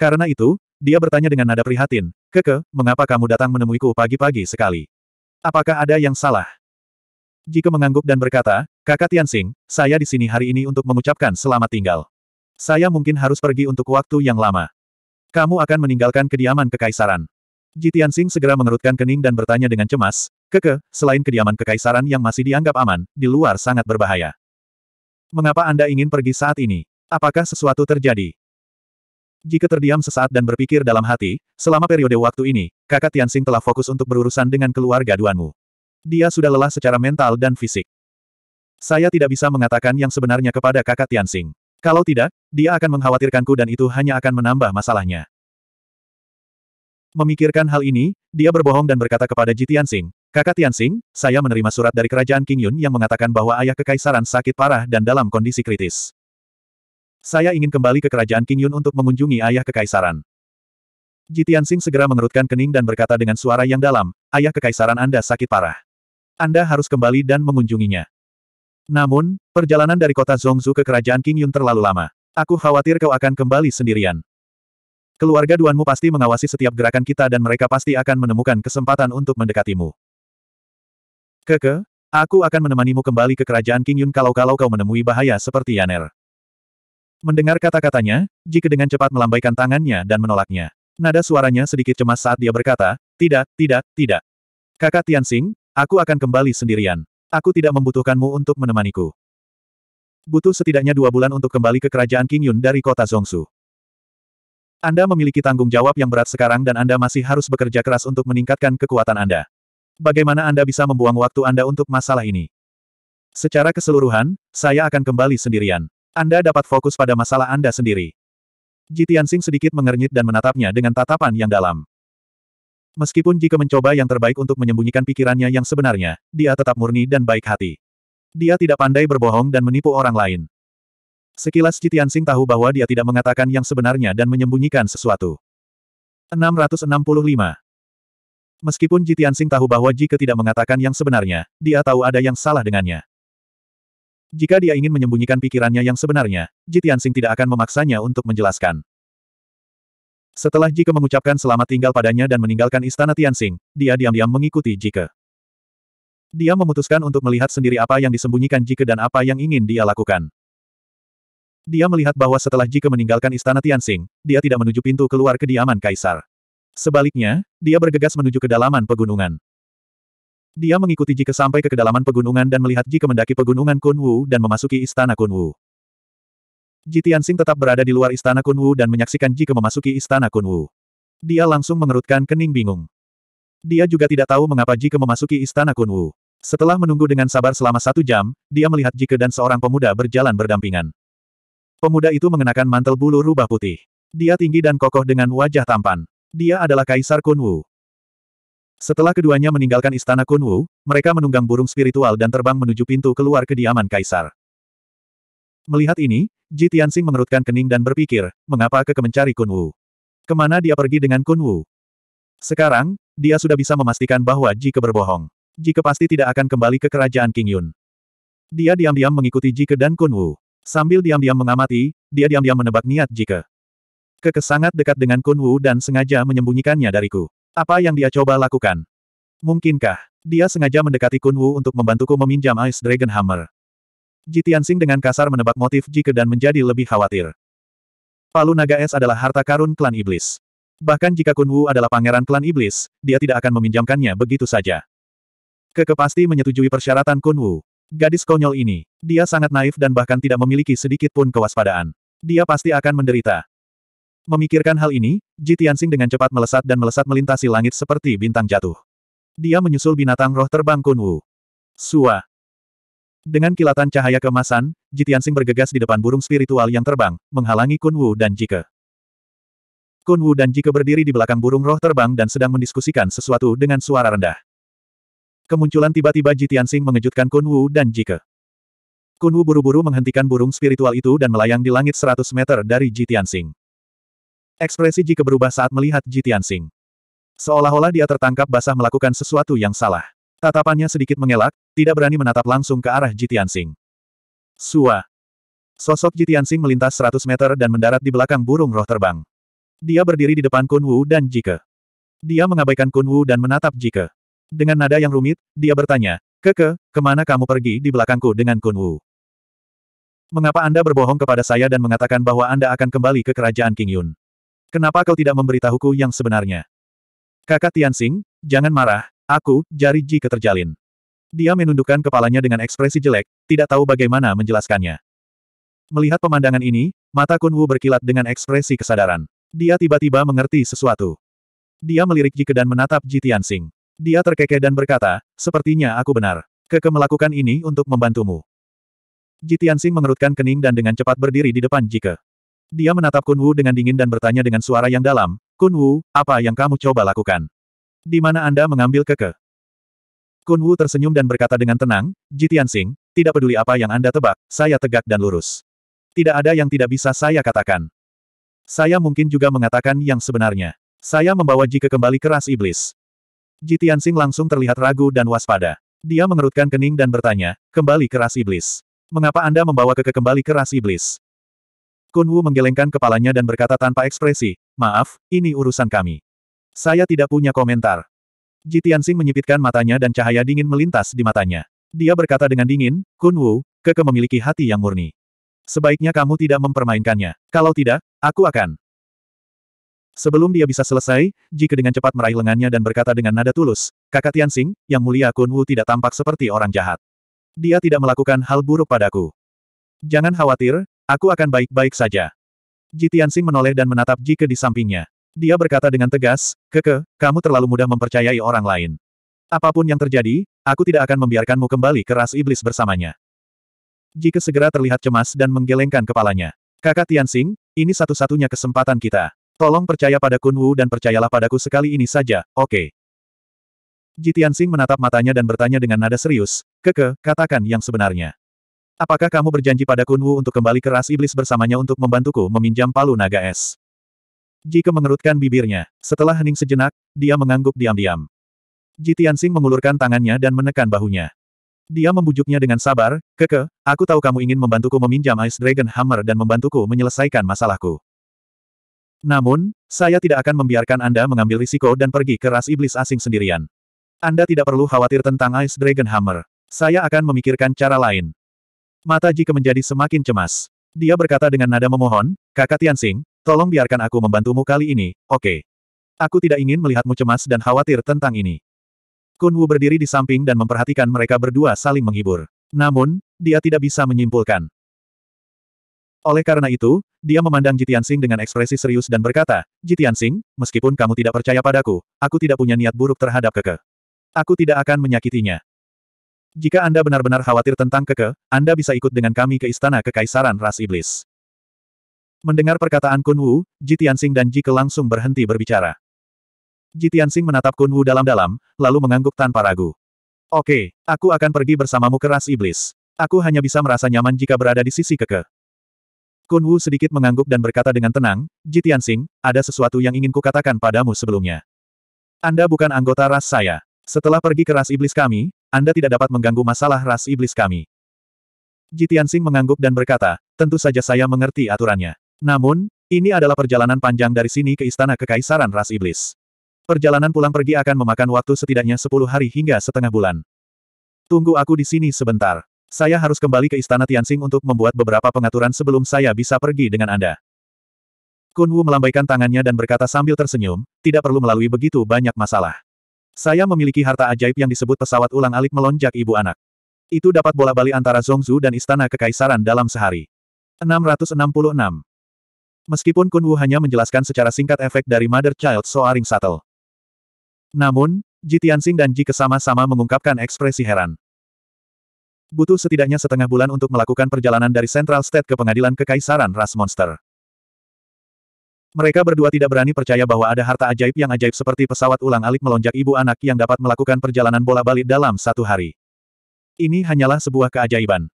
Karena itu, dia bertanya dengan nada prihatin, Keke, mengapa kamu datang menemuiku pagi-pagi sekali? Apakah ada yang salah? Jika mengangguk dan berkata, kakak Tianxing, saya di sini hari ini untuk mengucapkan selamat tinggal. Saya mungkin harus pergi untuk waktu yang lama. Kamu akan meninggalkan kediaman kekaisaran. Ji Tianxing segera mengerutkan kening dan bertanya dengan cemas, Keke, selain kediaman kekaisaran yang masih dianggap aman, di luar sangat berbahaya. Mengapa Anda ingin pergi saat ini? Apakah sesuatu terjadi? Jika terdiam sesaat dan berpikir dalam hati, selama periode waktu ini, kakak Tianxing telah fokus untuk berurusan dengan keluarga Duanmu. Dia sudah lelah secara mental dan fisik. Saya tidak bisa mengatakan yang sebenarnya kepada kakak Tianxing. Kalau tidak, dia akan mengkhawatirkanku dan itu hanya akan menambah masalahnya. Memikirkan hal ini, dia berbohong dan berkata kepada Ji Tianxing, Kakak Tianxing, saya menerima surat dari kerajaan King Yun yang mengatakan bahwa ayah kekaisaran sakit parah dan dalam kondisi kritis. Saya ingin kembali ke kerajaan King Yun untuk mengunjungi ayah kekaisaran. Jitian segera mengerutkan kening dan berkata dengan suara yang dalam, ayah kekaisaran Anda sakit parah. Anda harus kembali dan mengunjunginya. Namun, perjalanan dari kota Zhongzhu ke kerajaan King Yun terlalu lama. Aku khawatir kau akan kembali sendirian. Keluarga Duanmu pasti mengawasi setiap gerakan kita dan mereka pasti akan menemukan kesempatan untuk mendekatimu. Keke, aku akan menemanimu kembali ke kerajaan King Yun kalau-kalau kau menemui bahaya seperti Yaner. Mendengar kata-katanya, Ji dengan cepat melambaikan tangannya dan menolaknya. Nada suaranya sedikit cemas saat dia berkata, tidak, tidak, tidak. Kakak Tianxing, aku akan kembali sendirian. Aku tidak membutuhkanmu untuk menemaniku. Butuh setidaknya dua bulan untuk kembali ke kerajaan King Yun dari kota Zongsu. Anda memiliki tanggung jawab yang berat sekarang dan Anda masih harus bekerja keras untuk meningkatkan kekuatan Anda. Bagaimana Anda bisa membuang waktu Anda untuk masalah ini? Secara keseluruhan, saya akan kembali sendirian. Anda dapat fokus pada masalah Anda sendiri. Ji Tianxing sedikit mengernyit dan menatapnya dengan tatapan yang dalam. Meskipun Jika mencoba yang terbaik untuk menyembunyikan pikirannya yang sebenarnya, dia tetap murni dan baik hati. Dia tidak pandai berbohong dan menipu orang lain. Sekilas Jitian Sing tahu bahwa dia tidak mengatakan yang sebenarnya dan menyembunyikan sesuatu. 665. Meskipun Jitian Sing tahu bahwa Jika tidak mengatakan yang sebenarnya, dia tahu ada yang salah dengannya. Jika dia ingin menyembunyikan pikirannya yang sebenarnya, Ji Tianxing tidak akan memaksanya untuk menjelaskan. Setelah Ji Ke mengucapkan selamat tinggal padanya dan meninggalkan istana Tianxing, dia diam-diam mengikuti Ji Ke. Dia memutuskan untuk melihat sendiri apa yang disembunyikan Ji Ke dan apa yang ingin dia lakukan. Dia melihat bahwa setelah Ji Ke meninggalkan istana Tianxing, dia tidak menuju pintu keluar kediaman kaisar. Sebaliknya, dia bergegas menuju kedalaman pegunungan. Dia mengikuti Jike sampai ke kedalaman pegunungan dan melihat Jike mendaki pegunungan Kunwu dan memasuki istana Kunwu. Ji Tianxing tetap berada di luar istana Kunwu dan menyaksikan Jike memasuki istana Kunwu. Dia langsung mengerutkan kening bingung. Dia juga tidak tahu mengapa Jike memasuki istana Kunwu. Setelah menunggu dengan sabar selama satu jam, dia melihat Jike dan seorang pemuda berjalan berdampingan. Pemuda itu mengenakan mantel bulu rubah putih. Dia tinggi dan kokoh dengan wajah tampan. Dia adalah Kaisar Kunwu. Setelah keduanya meninggalkan istana Kunwu, mereka menunggang burung spiritual dan terbang menuju pintu keluar kediaman kaisar. Melihat ini, Ji Tianxing mengerutkan kening dan berpikir, mengapa Keke mencari Kunwu? Kemana dia pergi dengan Kunwu? Sekarang, dia sudah bisa memastikan bahwa Ji Ke berbohong. Ji Ke pasti tidak akan kembali ke kerajaan King Yun. Dia diam-diam mengikuti Ji Ke dan Kunwu. Sambil diam-diam mengamati, dia diam-diam menebak niat Ji Ke. Keke sangat dekat dengan Kunwu dan sengaja menyembunyikannya dariku. Apa yang dia coba lakukan? Mungkinkah, dia sengaja mendekati Kun Wu untuk membantuku meminjam Ice Dragon Hammer? Ji Tianxing dengan kasar menebak motif Jike dan menjadi lebih khawatir. Palu naga es adalah harta karun klan iblis. Bahkan jika Kun Wu adalah pangeran klan iblis, dia tidak akan meminjamkannya begitu saja. Keke pasti menyetujui persyaratan Kun Wu. Gadis konyol ini, dia sangat naif dan bahkan tidak memiliki sedikit pun kewaspadaan. Dia pasti akan menderita. Memikirkan hal ini, Ji dengan cepat melesat dan melesat melintasi langit seperti bintang jatuh. Dia menyusul binatang roh terbang Kunwu. Wu. Sua. Dengan kilatan cahaya kemasan, Ji bergegas di depan burung spiritual yang terbang, menghalangi Kunwu dan Jike. Kunwu dan Jike berdiri di belakang burung roh terbang dan sedang mendiskusikan sesuatu dengan suara rendah. Kemunculan tiba-tiba Ji mengejutkan Kunwu dan Jike. Kunwu buru-buru menghentikan burung spiritual itu dan melayang di langit 100 meter dari Ji Ekspresi Ji berubah saat melihat Ji Tianxing. Seolah-olah dia tertangkap basah melakukan sesuatu yang salah. Tatapannya sedikit mengelak, tidak berani menatap langsung ke arah Ji Tianxing. Sua. Sosok Ji Tianxing melintas 100 meter dan mendarat di belakang burung roh terbang. Dia berdiri di depan Kun Wu dan Jike. Dia mengabaikan Kun Wu dan menatap Jike. Dengan nada yang rumit, dia bertanya, Ke, kemana kamu pergi di belakangku dengan Kun Wu? Mengapa Anda berbohong kepada saya dan mengatakan bahwa Anda akan kembali ke kerajaan King Yun? Kenapa kau tidak memberitahuku yang sebenarnya? Kakak Tianxing, jangan marah, aku, jari Ji keterjalin. Dia menundukkan kepalanya dengan ekspresi jelek, tidak tahu bagaimana menjelaskannya. Melihat pemandangan ini, mata Kunwu berkilat dengan ekspresi kesadaran. Dia tiba-tiba mengerti sesuatu. Dia melirik Ji Ke dan menatap Ji Tianxing. Dia terkekeh dan berkata, sepertinya aku benar. Keke melakukan ini untuk membantumu. Ji Tianxing mengerutkan kening dan dengan cepat berdiri di depan Ji Ke. Dia menatap Kun Wu dengan dingin dan bertanya dengan suara yang dalam, Kun Wu, apa yang kamu coba lakukan? Di mana Anda mengambil keke? Kun Wu tersenyum dan berkata dengan tenang, Jitian Sing, tidak peduli apa yang Anda tebak, saya tegak dan lurus. Tidak ada yang tidak bisa saya katakan. Saya mungkin juga mengatakan yang sebenarnya. Saya membawa ji ke kembali ke ras iblis. Jitian Sing langsung terlihat ragu dan waspada. Dia mengerutkan kening dan bertanya, kembali ke ras iblis. Mengapa Anda membawa keke kembali ke ras iblis? Kun Wu menggelengkan kepalanya dan berkata tanpa ekspresi, maaf, ini urusan kami. Saya tidak punya komentar. Ji Tianxing menyipitkan matanya dan cahaya dingin melintas di matanya. Dia berkata dengan dingin, Kun Wu, Keke memiliki hati yang murni. Sebaiknya kamu tidak mempermainkannya. Kalau tidak, aku akan. Sebelum dia bisa selesai, jika dengan cepat meraih lengannya dan berkata dengan nada tulus, Kakak Tianxing, yang mulia Kun Wu tidak tampak seperti orang jahat. Dia tidak melakukan hal buruk padaku. Jangan khawatir, Aku akan baik-baik saja. Ji Tianxing menoleh dan menatap Ji Ke di sampingnya. Dia berkata dengan tegas, Keke, kamu terlalu mudah mempercayai orang lain. Apapun yang terjadi, aku tidak akan membiarkanmu kembali ke ras iblis bersamanya. Ji Ke segera terlihat cemas dan menggelengkan kepalanya. Kakak Tianxing, ini satu-satunya kesempatan kita. Tolong percaya pada Kun Wu dan percayalah padaku sekali ini saja, oke. Okay. Jitian Sing menatap matanya dan bertanya dengan nada serius, Keke, katakan yang sebenarnya. Apakah kamu berjanji pada Kunwu untuk kembali ke ras iblis bersamanya untuk membantuku meminjam palu naga es? Ke mengerutkan bibirnya. Setelah hening sejenak, dia mengangguk diam-diam. Ji mengulurkan tangannya dan menekan bahunya. Dia membujuknya dengan sabar, Keke, aku tahu kamu ingin membantuku meminjam Ice Dragon Hammer dan membantuku menyelesaikan masalahku. Namun, saya tidak akan membiarkan Anda mengambil risiko dan pergi ke ras iblis asing sendirian. Anda tidak perlu khawatir tentang Ice Dragon Hammer. Saya akan memikirkan cara lain. Mata Ke menjadi semakin cemas. Dia berkata dengan nada memohon, Kakak Tianxing, tolong biarkan aku membantumu kali ini, oke. Okay. Aku tidak ingin melihatmu cemas dan khawatir tentang ini. Kun Wu berdiri di samping dan memperhatikan mereka berdua saling menghibur. Namun, dia tidak bisa menyimpulkan. Oleh karena itu, dia memandang Jitiansing dengan ekspresi serius dan berkata, Jitiansing, meskipun kamu tidak percaya padaku, aku tidak punya niat buruk terhadap keke. Aku tidak akan menyakitinya. Jika Anda benar-benar khawatir tentang keke, Anda bisa ikut dengan kami ke Istana Kekaisaran Ras Iblis. Mendengar perkataan Kun Wu, Ji Tianxing dan Ji Ke langsung berhenti berbicara. Ji Tianxing menatap Kun Wu dalam-dalam, lalu mengangguk tanpa ragu. Oke, aku akan pergi bersamamu ke Ras Iblis. Aku hanya bisa merasa nyaman jika berada di sisi keke. Kun Wu sedikit mengangguk dan berkata dengan tenang, Ji Tianxing, ada sesuatu yang ingin kukatakan padamu sebelumnya. Anda bukan anggota ras saya. Setelah pergi ke ras iblis kami, anda tidak dapat mengganggu masalah ras iblis kami. Jitiansing mengangguk dan berkata, tentu saja saya mengerti aturannya. Namun, ini adalah perjalanan panjang dari sini ke istana kekaisaran ras iblis. Perjalanan pulang pergi akan memakan waktu setidaknya 10 hari hingga setengah bulan. Tunggu aku di sini sebentar. Saya harus kembali ke istana Tianxing untuk membuat beberapa pengaturan sebelum saya bisa pergi dengan Anda. Kun Wu melambaikan tangannya dan berkata sambil tersenyum, tidak perlu melalui begitu banyak masalah. Saya memiliki harta ajaib yang disebut pesawat ulang-alik melonjak ibu anak. Itu dapat bola-bali antara Zongzu dan Istana Kekaisaran dalam sehari. 666. Meskipun Kun Wu hanya menjelaskan secara singkat efek dari Mother Child Soaring Shuttle. Namun, Ji Tianxing dan Ji kesama-sama mengungkapkan ekspresi heran. Butuh setidaknya setengah bulan untuk melakukan perjalanan dari Central State ke pengadilan Kekaisaran Ras Monster. Mereka berdua tidak berani percaya bahwa ada harta ajaib yang ajaib seperti pesawat ulang alik melonjak ibu anak yang dapat melakukan perjalanan bola balik dalam satu hari. Ini hanyalah sebuah keajaiban.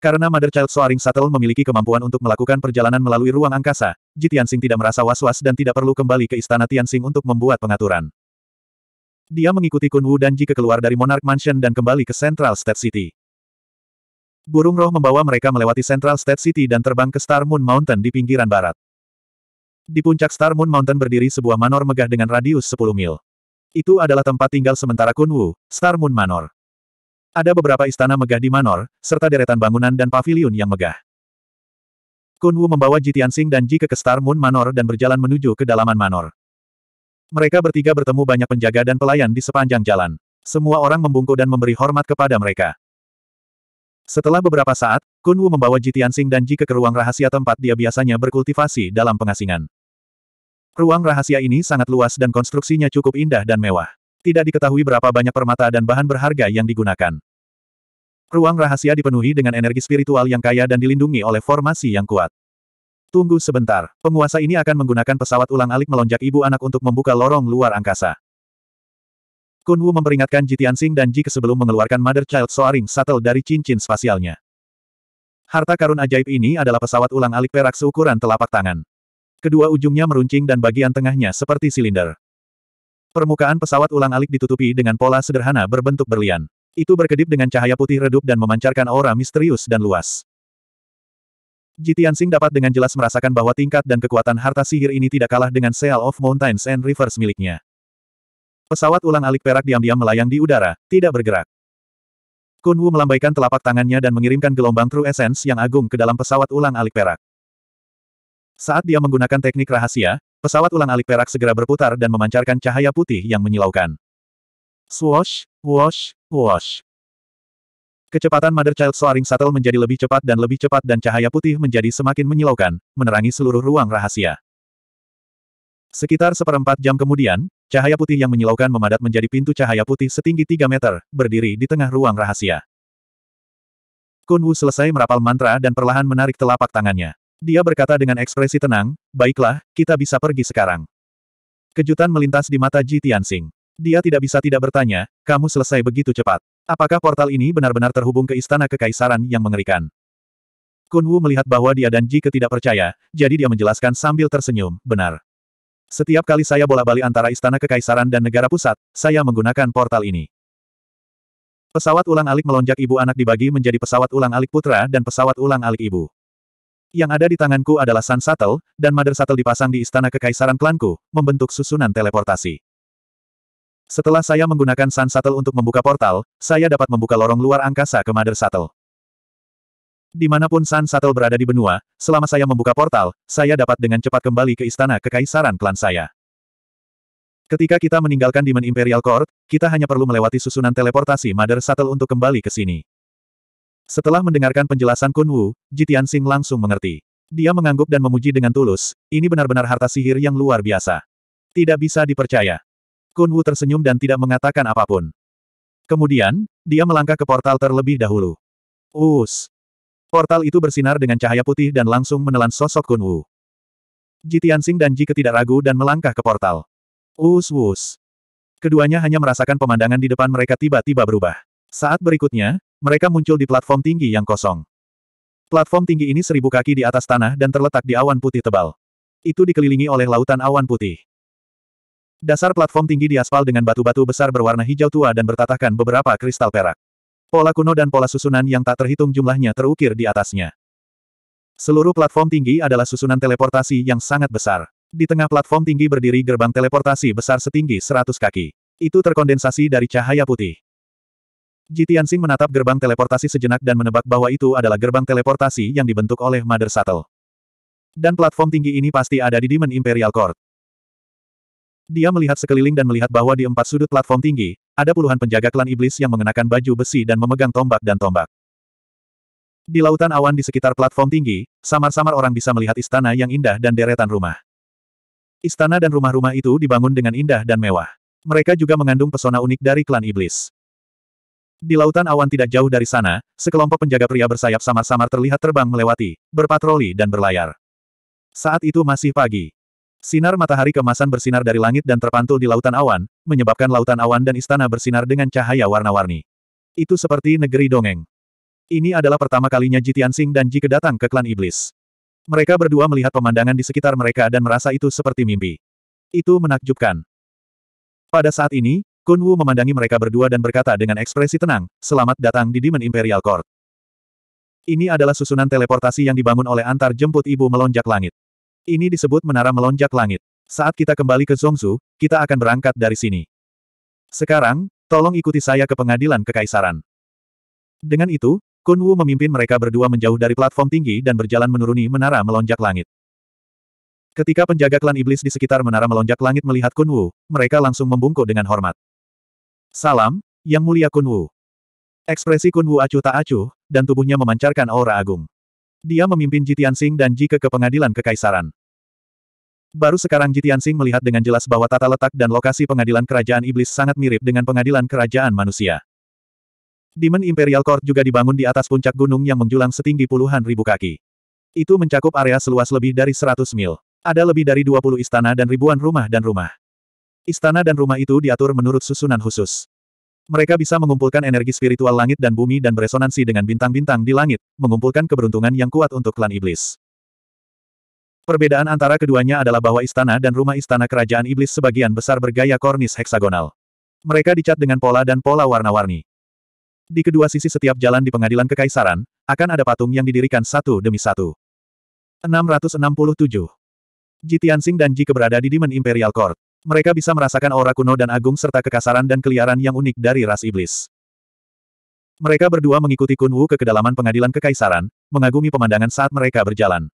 Karena Mother Child Soaring Shuttle memiliki kemampuan untuk melakukan perjalanan melalui ruang angkasa, Ji Tianxing tidak merasa was-was dan tidak perlu kembali ke istana Tianxing untuk membuat pengaturan. Dia mengikuti Kun Wu dan Ji ke keluar dari Monarch Mansion dan kembali ke Central State City. Burung roh membawa mereka melewati Central State City dan terbang ke Star Moon Mountain di pinggiran barat. Di puncak Star Moon Mountain berdiri sebuah manor megah dengan radius 10 mil. Itu adalah tempat tinggal sementara Kun Wu, Star Moon Manor. Ada beberapa istana megah di manor, serta deretan bangunan dan pavilion yang megah. Kun Wu membawa Ji Tianxing dan Ji ke Star Moon Manor dan berjalan menuju ke dalaman manor. Mereka bertiga bertemu banyak penjaga dan pelayan di sepanjang jalan. Semua orang membungkuk dan memberi hormat kepada mereka. Setelah beberapa saat, Kun Wu membawa Ji Tianxing dan Ji ke, ke ruang rahasia tempat dia biasanya berkultivasi dalam pengasingan. Ruang rahasia ini sangat luas dan konstruksinya cukup indah dan mewah. Tidak diketahui berapa banyak permata dan bahan berharga yang digunakan. Ruang rahasia dipenuhi dengan energi spiritual yang kaya dan dilindungi oleh formasi yang kuat. Tunggu sebentar, penguasa ini akan menggunakan pesawat ulang alik melonjak ibu anak untuk membuka lorong luar angkasa. Kun Wu memperingatkan Ji Tianxing dan Ji ke sebelum mengeluarkan Mother Child Soaring Shuttle dari cincin spasialnya. Harta karun ajaib ini adalah pesawat ulang alik perak seukuran telapak tangan. Kedua ujungnya meruncing dan bagian tengahnya seperti silinder. Permukaan pesawat ulang alik ditutupi dengan pola sederhana berbentuk berlian. Itu berkedip dengan cahaya putih redup dan memancarkan aura misterius dan luas. Jitian Sing dapat dengan jelas merasakan bahwa tingkat dan kekuatan harta sihir ini tidak kalah dengan Seal of Mountains and Rivers miliknya. Pesawat ulang-alik perak diam-diam melayang di udara, tidak bergerak. Kun Wu melambaikan telapak tangannya dan mengirimkan gelombang True Essence yang agung ke dalam pesawat ulang-alik perak. Saat dia menggunakan teknik rahasia, pesawat ulang-alik perak segera berputar dan memancarkan cahaya putih yang menyilaukan. Swoosh, wash, wash. Kecepatan Mother Child Soaring Shuttle menjadi lebih cepat dan lebih cepat dan cahaya putih menjadi semakin menyilaukan, menerangi seluruh ruang rahasia. Sekitar seperempat jam kemudian, cahaya putih yang menyilaukan memadat menjadi pintu cahaya putih setinggi 3 meter, berdiri di tengah ruang rahasia. Kun Wu selesai merapal mantra dan perlahan menarik telapak tangannya. Dia berkata dengan ekspresi tenang, baiklah, kita bisa pergi sekarang. Kejutan melintas di mata Ji Tianxing. Dia tidak bisa tidak bertanya, kamu selesai begitu cepat. Apakah portal ini benar-benar terhubung ke istana kekaisaran yang mengerikan? Kun Wu melihat bahwa dia dan Ji ketidakpercaya, jadi dia menjelaskan sambil tersenyum, benar. Setiap kali saya bola bali antara istana kekaisaran dan negara pusat, saya menggunakan portal ini. Pesawat ulang-alik melonjak ibu anak dibagi menjadi pesawat ulang-alik putra dan pesawat ulang-alik ibu. Yang ada di tanganku adalah Sun Shuttle, dan Mother Shuttle dipasang di istana kekaisaran klanku, membentuk susunan teleportasi. Setelah saya menggunakan Sun Shuttle untuk membuka portal, saya dapat membuka lorong luar angkasa ke Mother Shuttle. Dimanapun San Satel berada di benua, selama saya membuka portal, saya dapat dengan cepat kembali ke istana kekaisaran klan saya. Ketika kita meninggalkan Demon Imperial Court, kita hanya perlu melewati susunan teleportasi Mother Satel untuk kembali ke sini. Setelah mendengarkan penjelasan Kun Wu, Jitian Sing langsung mengerti. Dia mengangguk dan memuji dengan tulus, ini benar-benar harta sihir yang luar biasa. Tidak bisa dipercaya. Kun Wu tersenyum dan tidak mengatakan apapun. Kemudian, dia melangkah ke portal terlebih dahulu. Us. Portal itu bersinar dengan cahaya putih dan langsung menelan sosok Kun Wu. Ji Tianxing dan Ji ketidak ragu dan melangkah ke portal. Wus wus. Keduanya hanya merasakan pemandangan di depan mereka tiba-tiba berubah. Saat berikutnya, mereka muncul di platform tinggi yang kosong. Platform tinggi ini seribu kaki di atas tanah dan terletak di awan putih tebal. Itu dikelilingi oleh lautan awan putih. Dasar platform tinggi diaspal dengan batu-batu besar berwarna hijau tua dan bertatahkan beberapa kristal perak. Pola kuno dan pola susunan yang tak terhitung jumlahnya terukir di atasnya. Seluruh platform tinggi adalah susunan teleportasi yang sangat besar. Di tengah platform tinggi berdiri gerbang teleportasi besar setinggi 100 kaki. Itu terkondensasi dari cahaya putih. Jitiansing menatap gerbang teleportasi sejenak dan menebak bahwa itu adalah gerbang teleportasi yang dibentuk oleh Mother Shuttle. Dan platform tinggi ini pasti ada di Demon Imperial Court. Dia melihat sekeliling dan melihat bahwa di empat sudut platform tinggi, ada puluhan penjaga klan iblis yang mengenakan baju besi dan memegang tombak dan tombak. Di lautan awan di sekitar platform tinggi, samar-samar orang bisa melihat istana yang indah dan deretan rumah. Istana dan rumah-rumah itu dibangun dengan indah dan mewah. Mereka juga mengandung pesona unik dari klan iblis. Di lautan awan tidak jauh dari sana, sekelompok penjaga pria bersayap samar-samar terlihat terbang melewati, berpatroli dan berlayar. Saat itu masih pagi. Sinar matahari kemasan bersinar dari langit dan terpantul di lautan awan, menyebabkan lautan awan dan istana bersinar dengan cahaya warna-warni. Itu seperti negeri dongeng. Ini adalah pertama kalinya Ji Tianxing dan Ji kedatang ke klan iblis. Mereka berdua melihat pemandangan di sekitar mereka dan merasa itu seperti mimpi. Itu menakjubkan. Pada saat ini, Kun Wu memandangi mereka berdua dan berkata dengan ekspresi tenang, selamat datang di Demon Imperial Court. Ini adalah susunan teleportasi yang dibangun oleh antar jemput ibu melonjak langit. Ini disebut menara melonjak langit. Saat kita kembali ke Zongzu, kita akan berangkat dari sini. Sekarang, tolong ikuti saya ke pengadilan kekaisaran. Dengan itu, Kun Wu memimpin mereka berdua menjauh dari platform tinggi dan berjalan menuruni menara melonjak langit. Ketika penjaga klan iblis di sekitar menara melonjak langit melihat Kun Wu, mereka langsung membungkuk dengan hormat. Salam, Yang Mulia Kun Wu. Ekspresi Kun Wu acuh tak acuh, dan tubuhnya memancarkan aura agung. Dia memimpin Jitiansing dan Ji ke pengadilan kekaisaran. Baru sekarang Jitiansing melihat dengan jelas bahwa tata letak dan lokasi pengadilan kerajaan iblis sangat mirip dengan pengadilan kerajaan manusia. Demon Imperial Court juga dibangun di atas puncak gunung yang menjulang setinggi puluhan ribu kaki. Itu mencakup area seluas lebih dari 100 mil. Ada lebih dari 20 istana dan ribuan rumah dan rumah. Istana dan rumah itu diatur menurut susunan khusus. Mereka bisa mengumpulkan energi spiritual langit dan bumi dan beresonansi dengan bintang-bintang di langit, mengumpulkan keberuntungan yang kuat untuk klan iblis. Perbedaan antara keduanya adalah bahwa istana dan rumah istana kerajaan iblis sebagian besar bergaya kornis heksagonal. Mereka dicat dengan pola dan pola warna-warni. Di kedua sisi setiap jalan di pengadilan kekaisaran, akan ada patung yang didirikan satu demi satu. 667. Ji Tianxing dan Ji keberada di Demon Imperial Court. Mereka bisa merasakan aura kuno dan agung serta kekasaran dan keliaran yang unik dari ras iblis. Mereka berdua mengikuti Kun Wu ke kedalaman pengadilan kekaisaran, mengagumi pemandangan saat mereka berjalan.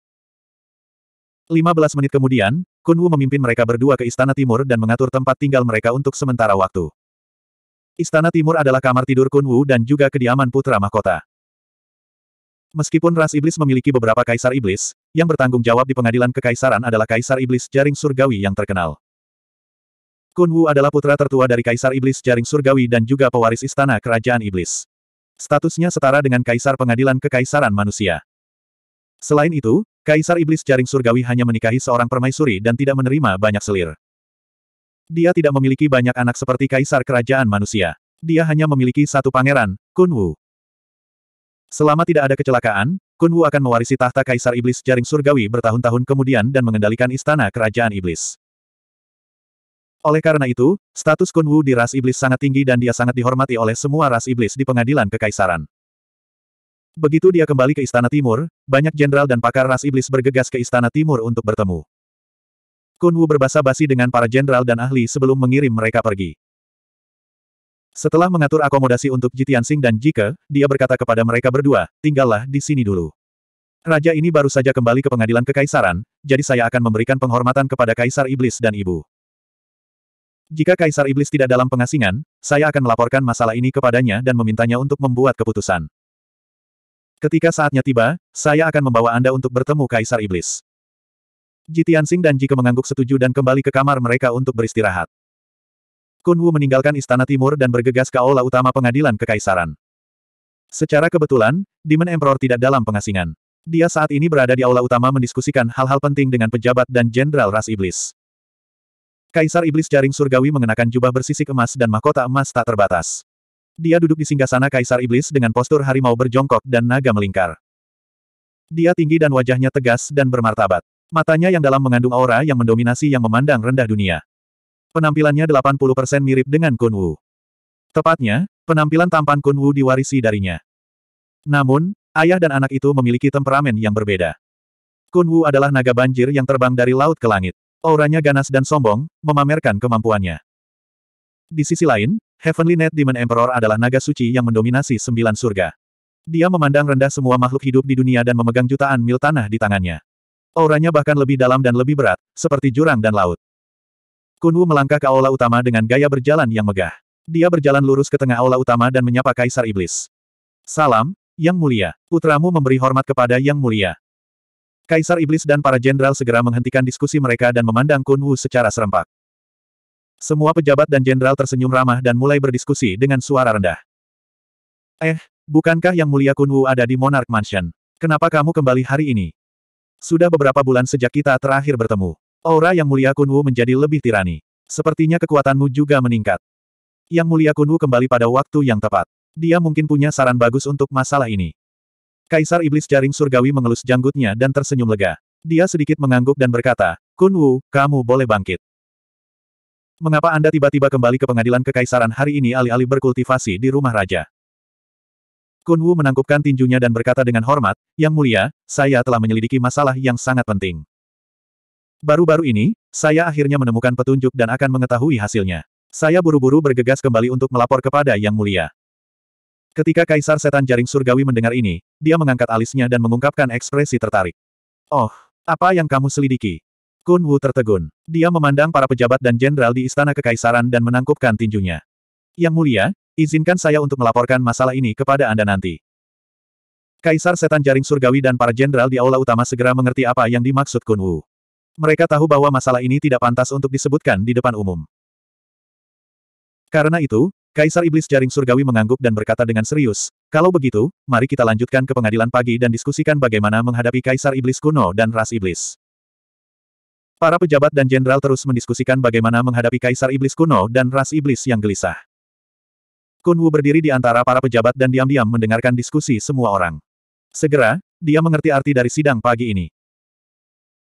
15 menit kemudian, Kun Wu memimpin mereka berdua ke Istana Timur dan mengatur tempat tinggal mereka untuk sementara waktu. Istana Timur adalah kamar tidur Kun Wu dan juga kediaman putra mahkota. Meskipun ras iblis memiliki beberapa kaisar iblis, yang bertanggung jawab di pengadilan kekaisaran adalah kaisar iblis jaring surgawi yang terkenal. Kun Wu adalah putra tertua dari Kaisar Iblis Jaring Surgawi dan juga pewaris Istana Kerajaan Iblis. Statusnya setara dengan Kaisar Pengadilan Kekaisaran Manusia. Selain itu, Kaisar Iblis Jaring Surgawi hanya menikahi seorang permaisuri dan tidak menerima banyak selir. Dia tidak memiliki banyak anak seperti Kaisar Kerajaan Manusia. Dia hanya memiliki satu pangeran, Kun Wu. Selama tidak ada kecelakaan, Kun Wu akan mewarisi tahta Kaisar Iblis Jaring Surgawi bertahun-tahun kemudian dan mengendalikan Istana Kerajaan Iblis. Oleh karena itu, status Kunwu di ras iblis sangat tinggi dan dia sangat dihormati oleh semua ras iblis di pengadilan kekaisaran. Begitu dia kembali ke Istana Timur, banyak jenderal dan pakar ras iblis bergegas ke Istana Timur untuk bertemu. Kunwu Wu berbasa-basi dengan para jenderal dan ahli sebelum mengirim mereka pergi. Setelah mengatur akomodasi untuk Jitiansing dan Jike, dia berkata kepada mereka berdua, tinggallah di sini dulu. Raja ini baru saja kembali ke pengadilan kekaisaran, jadi saya akan memberikan penghormatan kepada Kaisar Iblis dan Ibu. Jika Kaisar Iblis tidak dalam pengasingan, saya akan melaporkan masalah ini kepadanya dan memintanya untuk membuat keputusan. Ketika saatnya tiba, saya akan membawa Anda untuk bertemu Kaisar Iblis. Ji Tianxing dan Jike mengangguk setuju dan kembali ke kamar mereka untuk beristirahat. Kunwu meninggalkan Istana Timur dan bergegas ke aula utama pengadilan kekaisaran. Secara kebetulan, Demon Emperor tidak dalam pengasingan. Dia saat ini berada di aula utama mendiskusikan hal-hal penting dengan pejabat dan jenderal ras iblis. Kaisar Iblis Jaring Surgawi mengenakan jubah bersisik emas dan mahkota emas tak terbatas. Dia duduk di singgasana Kaisar Iblis dengan postur harimau berjongkok dan naga melingkar. Dia tinggi dan wajahnya tegas dan bermartabat. Matanya yang dalam mengandung aura yang mendominasi yang memandang rendah dunia. Penampilannya 80% mirip dengan Kun Wu. Tepatnya, penampilan tampan Kun Wu diwarisi darinya. Namun, ayah dan anak itu memiliki temperamen yang berbeda. Kun Wu adalah naga banjir yang terbang dari laut ke langit. Auranya ganas dan sombong, memamerkan kemampuannya. Di sisi lain, Heavenly Net Demon Emperor adalah naga suci yang mendominasi sembilan surga. Dia memandang rendah semua makhluk hidup di dunia dan memegang jutaan mil tanah di tangannya. Auranya bahkan lebih dalam dan lebih berat, seperti jurang dan laut. Kunwu melangkah ke aula utama dengan gaya berjalan yang megah. Dia berjalan lurus ke tengah aula utama dan menyapa Kaisar Iblis. Salam, Yang Mulia. Putramu memberi hormat kepada Yang Mulia. Kaisar Iblis dan para jenderal segera menghentikan diskusi mereka dan memandang Kun Wu secara serempak. Semua pejabat dan jenderal tersenyum ramah dan mulai berdiskusi dengan suara rendah. Eh, bukankah yang mulia Kun Wu ada di Monarch Mansion? Kenapa kamu kembali hari ini? Sudah beberapa bulan sejak kita terakhir bertemu. Aura yang mulia Kun Wu menjadi lebih tirani. Sepertinya kekuatanmu juga meningkat. Yang mulia Kun Wu kembali pada waktu yang tepat. Dia mungkin punya saran bagus untuk masalah ini. Kaisar Iblis Jaring Surgawi mengelus janggutnya dan tersenyum lega. Dia sedikit mengangguk dan berkata, Kun Wu, kamu boleh bangkit. Mengapa Anda tiba-tiba kembali ke pengadilan kekaisaran hari ini alih-alih berkultivasi di rumah raja? Kun Wu menangkupkan tinjunya dan berkata dengan hormat, Yang mulia, saya telah menyelidiki masalah yang sangat penting. Baru-baru ini, saya akhirnya menemukan petunjuk dan akan mengetahui hasilnya. Saya buru-buru bergegas kembali untuk melapor kepada Yang Mulia. Ketika Kaisar Setan Jaring Surgawi mendengar ini, dia mengangkat alisnya dan mengungkapkan ekspresi tertarik. Oh, apa yang kamu selidiki? Kun Wu tertegun. Dia memandang para pejabat dan jenderal di Istana Kekaisaran dan menangkupkan tinjunya. Yang mulia, izinkan saya untuk melaporkan masalah ini kepada Anda nanti. Kaisar Setan Jaring Surgawi dan para jenderal di Aula Utama segera mengerti apa yang dimaksud Kun Wu. Mereka tahu bahwa masalah ini tidak pantas untuk disebutkan di depan umum. Karena itu, Kaisar Iblis Jaring Surgawi mengangguk dan berkata dengan serius, kalau begitu, mari kita lanjutkan ke pengadilan pagi dan diskusikan bagaimana menghadapi Kaisar Iblis kuno dan ras Iblis. Para pejabat dan jenderal terus mendiskusikan bagaimana menghadapi Kaisar Iblis kuno dan ras Iblis yang gelisah. Kun Wu berdiri di antara para pejabat dan diam-diam mendengarkan diskusi semua orang. Segera, dia mengerti arti dari sidang pagi ini.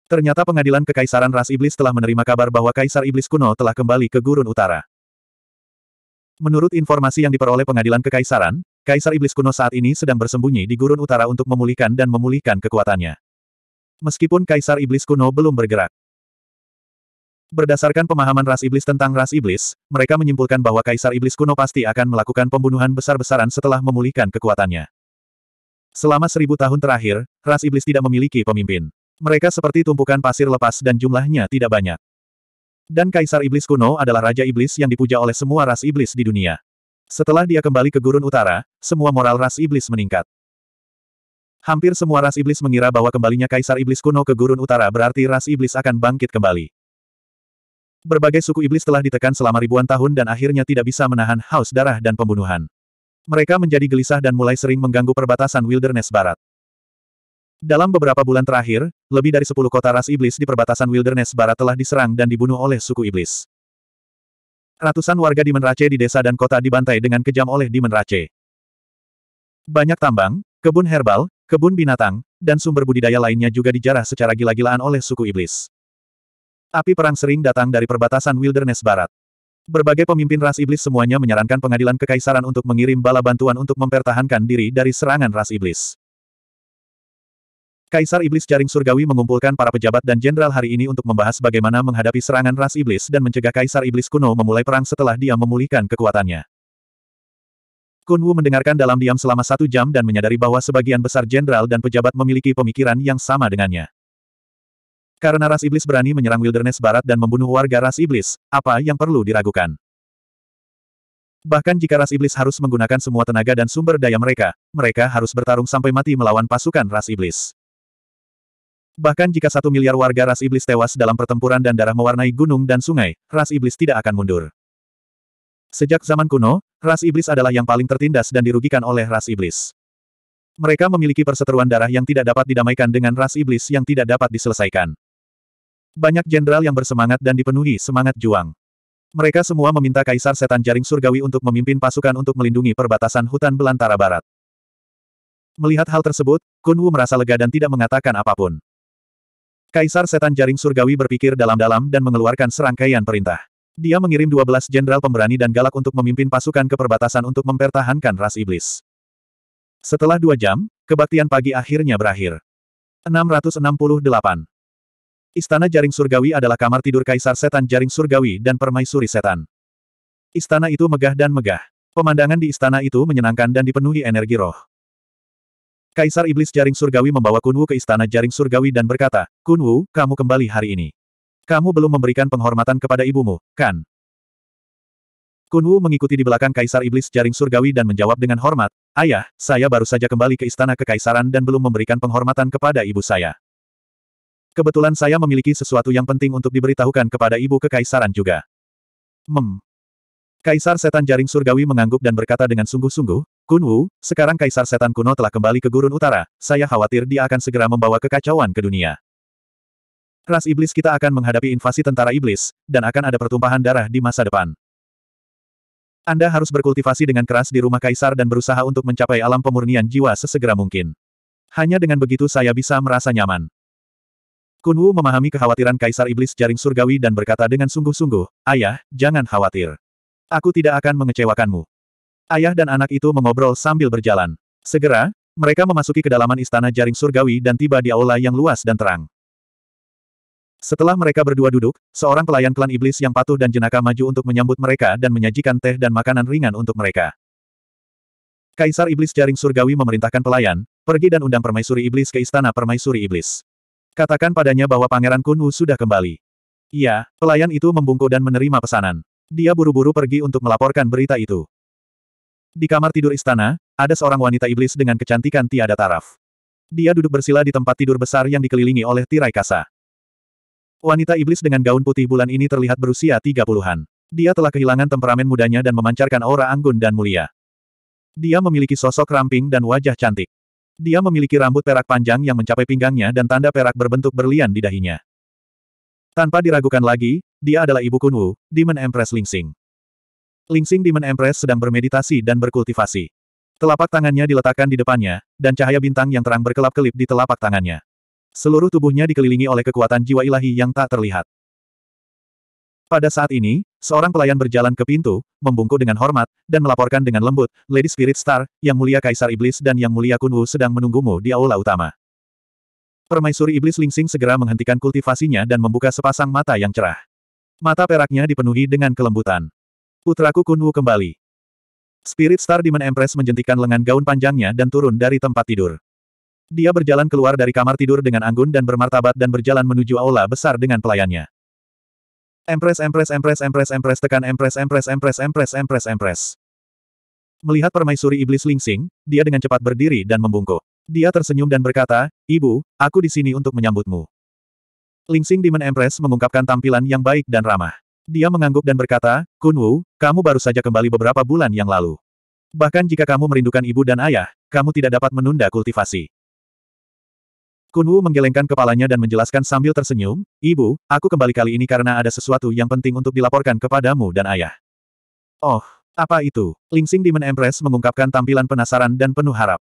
Ternyata pengadilan Kekaisaran Ras Iblis telah menerima kabar bahwa Kaisar Iblis kuno telah kembali ke Gurun Utara. Menurut informasi yang diperoleh pengadilan kekaisaran, Kaisar Iblis kuno saat ini sedang bersembunyi di gurun utara untuk memulihkan dan memulihkan kekuatannya. Meskipun Kaisar Iblis kuno belum bergerak. Berdasarkan pemahaman ras iblis tentang ras iblis, mereka menyimpulkan bahwa Kaisar Iblis kuno pasti akan melakukan pembunuhan besar-besaran setelah memulihkan kekuatannya. Selama seribu tahun terakhir, ras iblis tidak memiliki pemimpin. Mereka seperti tumpukan pasir lepas dan jumlahnya tidak banyak. Dan Kaisar Iblis kuno adalah Raja Iblis yang dipuja oleh semua ras iblis di dunia. Setelah dia kembali ke Gurun Utara, semua moral ras iblis meningkat. Hampir semua ras iblis mengira bahwa kembalinya Kaisar Iblis kuno ke Gurun Utara berarti ras iblis akan bangkit kembali. Berbagai suku iblis telah ditekan selama ribuan tahun dan akhirnya tidak bisa menahan haus darah dan pembunuhan. Mereka menjadi gelisah dan mulai sering mengganggu perbatasan wilderness barat. Dalam beberapa bulan terakhir, lebih dari sepuluh kota ras iblis di perbatasan Wilderness Barat telah diserang dan dibunuh oleh suku iblis. Ratusan warga di Menrace di desa dan kota dibantai dengan kejam oleh di Menrace. Banyak tambang, kebun herbal, kebun binatang, dan sumber budidaya lainnya juga dijarah secara gila-gilaan oleh suku iblis. Api perang sering datang dari perbatasan Wilderness Barat. Berbagai pemimpin ras iblis semuanya menyarankan pengadilan kekaisaran untuk mengirim bala bantuan untuk mempertahankan diri dari serangan ras iblis. Kaisar Iblis Jaring Surgawi mengumpulkan para pejabat dan jenderal hari ini untuk membahas bagaimana menghadapi serangan ras iblis dan mencegah Kaisar Iblis kuno memulai perang setelah dia memulihkan kekuatannya. Kun Wu mendengarkan dalam diam selama satu jam dan menyadari bahwa sebagian besar jenderal dan pejabat memiliki pemikiran yang sama dengannya. Karena ras iblis berani menyerang wilderness barat dan membunuh warga ras iblis, apa yang perlu diragukan? Bahkan jika ras iblis harus menggunakan semua tenaga dan sumber daya mereka, mereka harus bertarung sampai mati melawan pasukan ras iblis. Bahkan jika satu miliar warga ras iblis tewas dalam pertempuran dan darah mewarnai gunung dan sungai, ras iblis tidak akan mundur. Sejak zaman kuno, ras iblis adalah yang paling tertindas dan dirugikan oleh ras iblis. Mereka memiliki perseteruan darah yang tidak dapat didamaikan dengan ras iblis yang tidak dapat diselesaikan. Banyak jenderal yang bersemangat dan dipenuhi semangat juang. Mereka semua meminta Kaisar Setan Jaring Surgawi untuk memimpin pasukan untuk melindungi perbatasan hutan belantara barat. Melihat hal tersebut, Kun Wu merasa lega dan tidak mengatakan apapun. Kaisar Setan Jaring Surgawi berpikir dalam-dalam dan mengeluarkan serangkaian perintah. Dia mengirim 12 jenderal pemberani dan galak untuk memimpin pasukan ke perbatasan untuk mempertahankan ras iblis. Setelah dua jam, kebaktian pagi akhirnya berakhir. 668. Istana Jaring Surgawi adalah kamar tidur Kaisar Setan Jaring Surgawi dan Permaisuri Setan. Istana itu megah dan megah. Pemandangan di istana itu menyenangkan dan dipenuhi energi roh. Kaisar Iblis Jaring Surgawi membawa Kunwu ke istana Jaring Surgawi dan berkata, Kunwu, kamu kembali hari ini. Kamu belum memberikan penghormatan kepada ibumu, kan? Kunwu mengikuti di belakang Kaisar Iblis Jaring Surgawi dan menjawab dengan hormat, Ayah, saya baru saja kembali ke istana kekaisaran dan belum memberikan penghormatan kepada ibu saya. Kebetulan saya memiliki sesuatu yang penting untuk diberitahukan kepada ibu kekaisaran juga. Mem, Kaisar Setan Jaring Surgawi mengangguk dan berkata dengan sungguh-sungguh, Kunwu, sekarang Kaisar Setan Kuno telah kembali ke Gurun Utara, saya khawatir dia akan segera membawa kekacauan ke dunia. Ras Iblis kita akan menghadapi invasi tentara Iblis, dan akan ada pertumpahan darah di masa depan. Anda harus berkultivasi dengan keras di rumah Kaisar dan berusaha untuk mencapai alam pemurnian jiwa sesegera mungkin. Hanya dengan begitu saya bisa merasa nyaman. Kunwu memahami kekhawatiran Kaisar Iblis Jaring Surgawi dan berkata dengan sungguh-sungguh, Ayah, jangan khawatir. Aku tidak akan mengecewakanmu. Ayah dan anak itu mengobrol sambil berjalan. Segera, mereka memasuki kedalaman istana jaring surgawi dan tiba di aula yang luas dan terang. Setelah mereka berdua duduk, seorang pelayan klan iblis yang patuh dan jenaka maju untuk menyambut mereka dan menyajikan teh dan makanan ringan untuk mereka. Kaisar Iblis Jaring Surgawi memerintahkan pelayan, pergi dan undang Permaisuri Iblis ke istana Permaisuri Iblis. Katakan padanya bahwa Pangeran Kunwu sudah kembali. Iya, pelayan itu membungkuk dan menerima pesanan. Dia buru-buru pergi untuk melaporkan berita itu. Di kamar tidur istana, ada seorang wanita iblis dengan kecantikan tiada taraf. Dia duduk bersila di tempat tidur besar yang dikelilingi oleh tirai kasa. Wanita iblis dengan gaun putih bulan ini terlihat berusia tiga puluhan. Dia telah kehilangan temperamen mudanya dan memancarkan aura anggun dan mulia. Dia memiliki sosok ramping dan wajah cantik. Dia memiliki rambut perak panjang yang mencapai pinggangnya dan tanda perak berbentuk berlian di dahinya. Tanpa diragukan lagi, dia adalah ibu Kunwu, Demon Empress Lingxing. Lingsing Demon Empress sedang bermeditasi dan berkultivasi. Telapak tangannya diletakkan di depannya, dan cahaya bintang yang terang berkelap-kelip di telapak tangannya. Seluruh tubuhnya dikelilingi oleh kekuatan jiwa ilahi yang tak terlihat. Pada saat ini, seorang pelayan berjalan ke pintu, membungkuk dengan hormat, dan melaporkan dengan lembut, Lady Spirit Star, Yang Mulia Kaisar Iblis dan Yang Mulia Kunwu sedang menunggumu di aula utama. Permaisuri Iblis Lingsing segera menghentikan kultivasinya dan membuka sepasang mata yang cerah. Mata peraknya dipenuhi dengan kelembutan. Putraku Kunwu kembali. Spirit Star Demon Empress menjentikan lengan gaun panjangnya dan turun dari tempat tidur. Dia berjalan keluar dari kamar tidur dengan anggun dan bermartabat dan berjalan menuju aula besar dengan pelayannya. Empress Empress Empress Empress Empress tekan Empress Empress Empress Empress Empress Empress. Melihat permaisuri iblis Lingsing, dia dengan cepat berdiri dan membungkuk. Dia tersenyum dan berkata, "Ibu, aku di sini untuk menyambutmu." Lingsing Demon Empress mengungkapkan tampilan yang baik dan ramah. Dia mengangguk dan berkata, Kunwu, kamu baru saja kembali beberapa bulan yang lalu. Bahkan jika kamu merindukan ibu dan ayah, kamu tidak dapat menunda kultivasi. Kunwu menggelengkan kepalanya dan menjelaskan sambil tersenyum, Ibu, aku kembali kali ini karena ada sesuatu yang penting untuk dilaporkan kepadamu dan ayah. Oh, apa itu? Lingsing Demon Empress mengungkapkan tampilan penasaran dan penuh harap.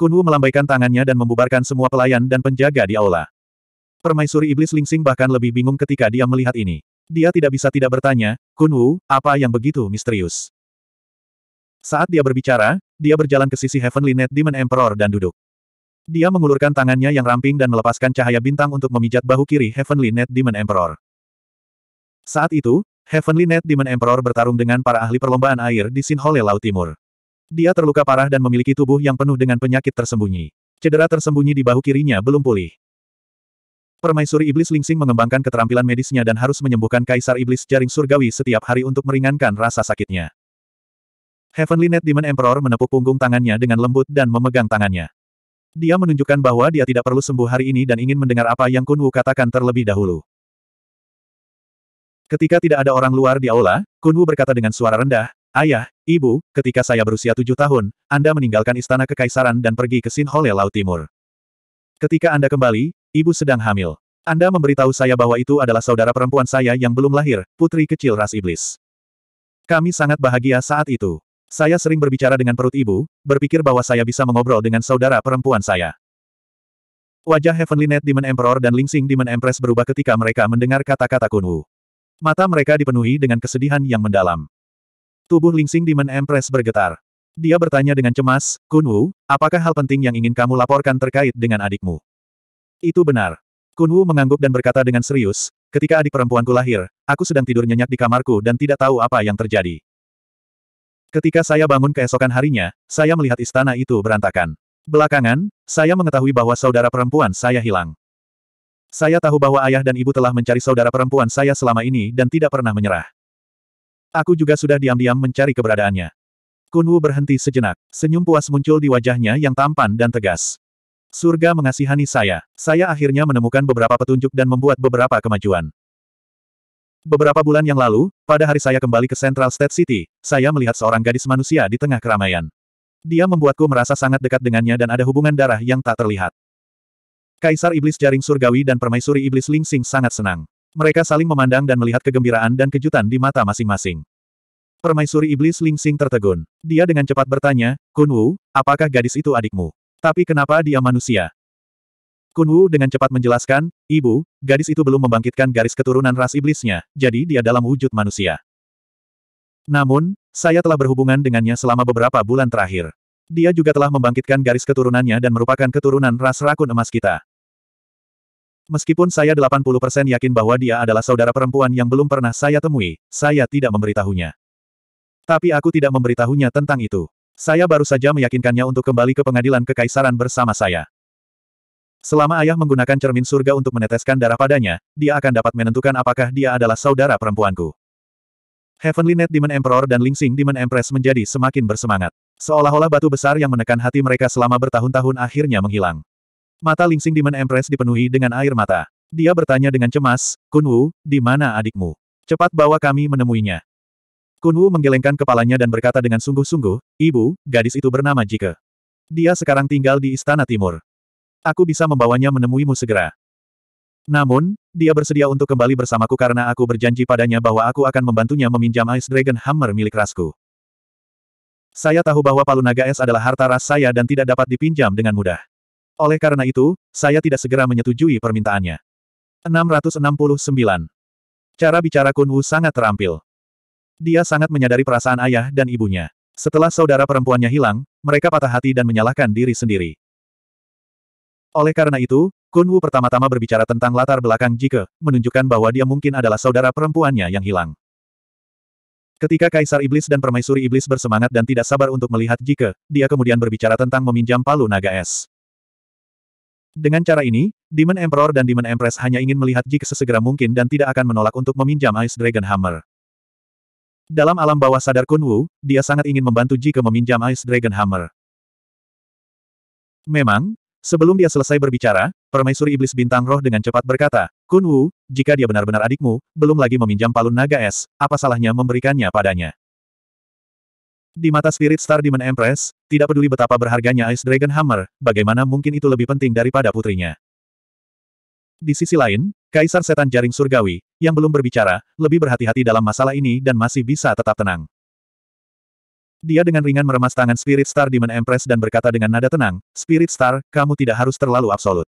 Kunwu melambaikan tangannya dan membubarkan semua pelayan dan penjaga di aula. Permaisuri iblis Lingsing bahkan lebih bingung ketika dia melihat ini. Dia tidak bisa tidak bertanya, Kun Wu, apa yang begitu misterius? Saat dia berbicara, dia berjalan ke sisi Heavenly Net Demon Emperor dan duduk. Dia mengulurkan tangannya yang ramping dan melepaskan cahaya bintang untuk memijat bahu kiri Heavenly Net Demon Emperor. Saat itu, Heavenly Net Demon Emperor bertarung dengan para ahli perlombaan air di Sinhole Laut Timur. Dia terluka parah dan memiliki tubuh yang penuh dengan penyakit tersembunyi. Cedera tersembunyi di bahu kirinya belum pulih. Permaisuri Iblis Lingsing mengembangkan keterampilan medisnya dan harus menyembuhkan Kaisar Iblis Jaring Surgawi setiap hari untuk meringankan rasa sakitnya. Heavenly Net Demon Emperor menepuk punggung tangannya dengan lembut dan memegang tangannya. Dia menunjukkan bahwa dia tidak perlu sembuh hari ini dan ingin mendengar apa yang Kunwu katakan terlebih dahulu. Ketika tidak ada orang luar di aula, Kunwu berkata dengan suara rendah, Ayah, Ibu, ketika saya berusia tujuh tahun, Anda meninggalkan istana kekaisaran dan pergi ke Sinhole Laut Timur. Ketika Anda kembali, Ibu sedang hamil. Anda memberitahu saya bahwa itu adalah saudara perempuan saya yang belum lahir, putri kecil ras iblis. Kami sangat bahagia saat itu. Saya sering berbicara dengan perut ibu, berpikir bahwa saya bisa mengobrol dengan saudara perempuan saya. Wajah Heavenly Net Demon Emperor dan Xing Demon Empress berubah ketika mereka mendengar kata-kata Kunwu. Mata mereka dipenuhi dengan kesedihan yang mendalam. Tubuh Xing Demon Empress bergetar. Dia bertanya dengan cemas, Kunwu, apakah hal penting yang ingin kamu laporkan terkait dengan adikmu? Itu benar. Kunwu mengangguk dan berkata dengan serius, ketika adik perempuanku lahir, aku sedang tidur nyenyak di kamarku dan tidak tahu apa yang terjadi. Ketika saya bangun keesokan harinya, saya melihat istana itu berantakan. Belakangan, saya mengetahui bahwa saudara perempuan saya hilang. Saya tahu bahwa ayah dan ibu telah mencari saudara perempuan saya selama ini dan tidak pernah menyerah. Aku juga sudah diam-diam mencari keberadaannya. Kunwu berhenti sejenak, senyum puas muncul di wajahnya yang tampan dan tegas. Surga mengasihani saya. Saya akhirnya menemukan beberapa petunjuk dan membuat beberapa kemajuan. Beberapa bulan yang lalu, pada hari saya kembali ke Central State City, saya melihat seorang gadis manusia di tengah keramaian. Dia membuatku merasa sangat dekat dengannya dan ada hubungan darah yang tak terlihat. Kaisar Iblis Jaring Surgawi dan Permaisuri Iblis Lingsing sangat senang. Mereka saling memandang dan melihat kegembiraan dan kejutan di mata masing-masing. Permaisuri Iblis Lingsing tertegun. Dia dengan cepat bertanya, Kunwu, apakah gadis itu adikmu? Tapi kenapa dia manusia? Kun Wu dengan cepat menjelaskan, ibu, gadis itu belum membangkitkan garis keturunan ras iblisnya, jadi dia dalam wujud manusia. Namun, saya telah berhubungan dengannya selama beberapa bulan terakhir. Dia juga telah membangkitkan garis keturunannya dan merupakan keturunan ras rakun emas kita. Meskipun saya 80% yakin bahwa dia adalah saudara perempuan yang belum pernah saya temui, saya tidak memberitahunya. Tapi aku tidak memberitahunya tentang itu. Saya baru saja meyakinkannya untuk kembali ke pengadilan kekaisaran bersama saya. Selama ayah menggunakan cermin surga untuk meneteskan darah padanya, dia akan dapat menentukan apakah dia adalah saudara perempuanku. Heavenly Net Demon Emperor dan Xing Demon Empress menjadi semakin bersemangat. Seolah-olah batu besar yang menekan hati mereka selama bertahun-tahun akhirnya menghilang. Mata Xing Demon Empress dipenuhi dengan air mata. Dia bertanya dengan cemas, Kunwu, di mana adikmu? Cepat bawa kami menemuinya. Kunwu menggelengkan kepalanya dan berkata dengan sungguh-sungguh, Ibu, gadis itu bernama Jike. Dia sekarang tinggal di Istana Timur. Aku bisa membawanya menemuimu segera. Namun, dia bersedia untuk kembali bersamaku karena aku berjanji padanya bahwa aku akan membantunya meminjam Ice Dragon Hammer milik rasku. Saya tahu bahwa palu naga es adalah harta ras saya dan tidak dapat dipinjam dengan mudah. Oleh karena itu, saya tidak segera menyetujui permintaannya. 669. Cara bicara Kunwu sangat terampil. Dia sangat menyadari perasaan ayah dan ibunya. Setelah saudara perempuannya hilang, mereka patah hati dan menyalahkan diri sendiri. Oleh karena itu, Kun Wu pertama-tama berbicara tentang latar belakang Jike, menunjukkan bahwa dia mungkin adalah saudara perempuannya yang hilang. Ketika Kaisar Iblis dan Permaisuri Iblis bersemangat dan tidak sabar untuk melihat Jike, dia kemudian berbicara tentang meminjam palu naga es. Dengan cara ini, Demon Emperor dan Demon Empress hanya ingin melihat Jike sesegera mungkin dan tidak akan menolak untuk meminjam Ice Dragon Hammer. Dalam alam bawah sadar Kun Wu, dia sangat ingin membantu Ji Ke meminjam Ice Dragon Hammer. Memang, sebelum dia selesai berbicara, permaisuri iblis bintang roh dengan cepat berkata, Kun Wu, jika dia benar-benar adikmu, belum lagi meminjam palun naga es, apa salahnya memberikannya padanya? Di mata Spirit Star Demon Empress, tidak peduli betapa berharganya Ice Dragon Hammer, bagaimana mungkin itu lebih penting daripada putrinya. Di sisi lain, Kaisar Setan Jaring Surgawi, yang belum berbicara, lebih berhati-hati dalam masalah ini dan masih bisa tetap tenang. Dia dengan ringan meremas tangan Spirit Star Demon Empress dan berkata dengan nada tenang, Spirit Star, kamu tidak harus terlalu absolut.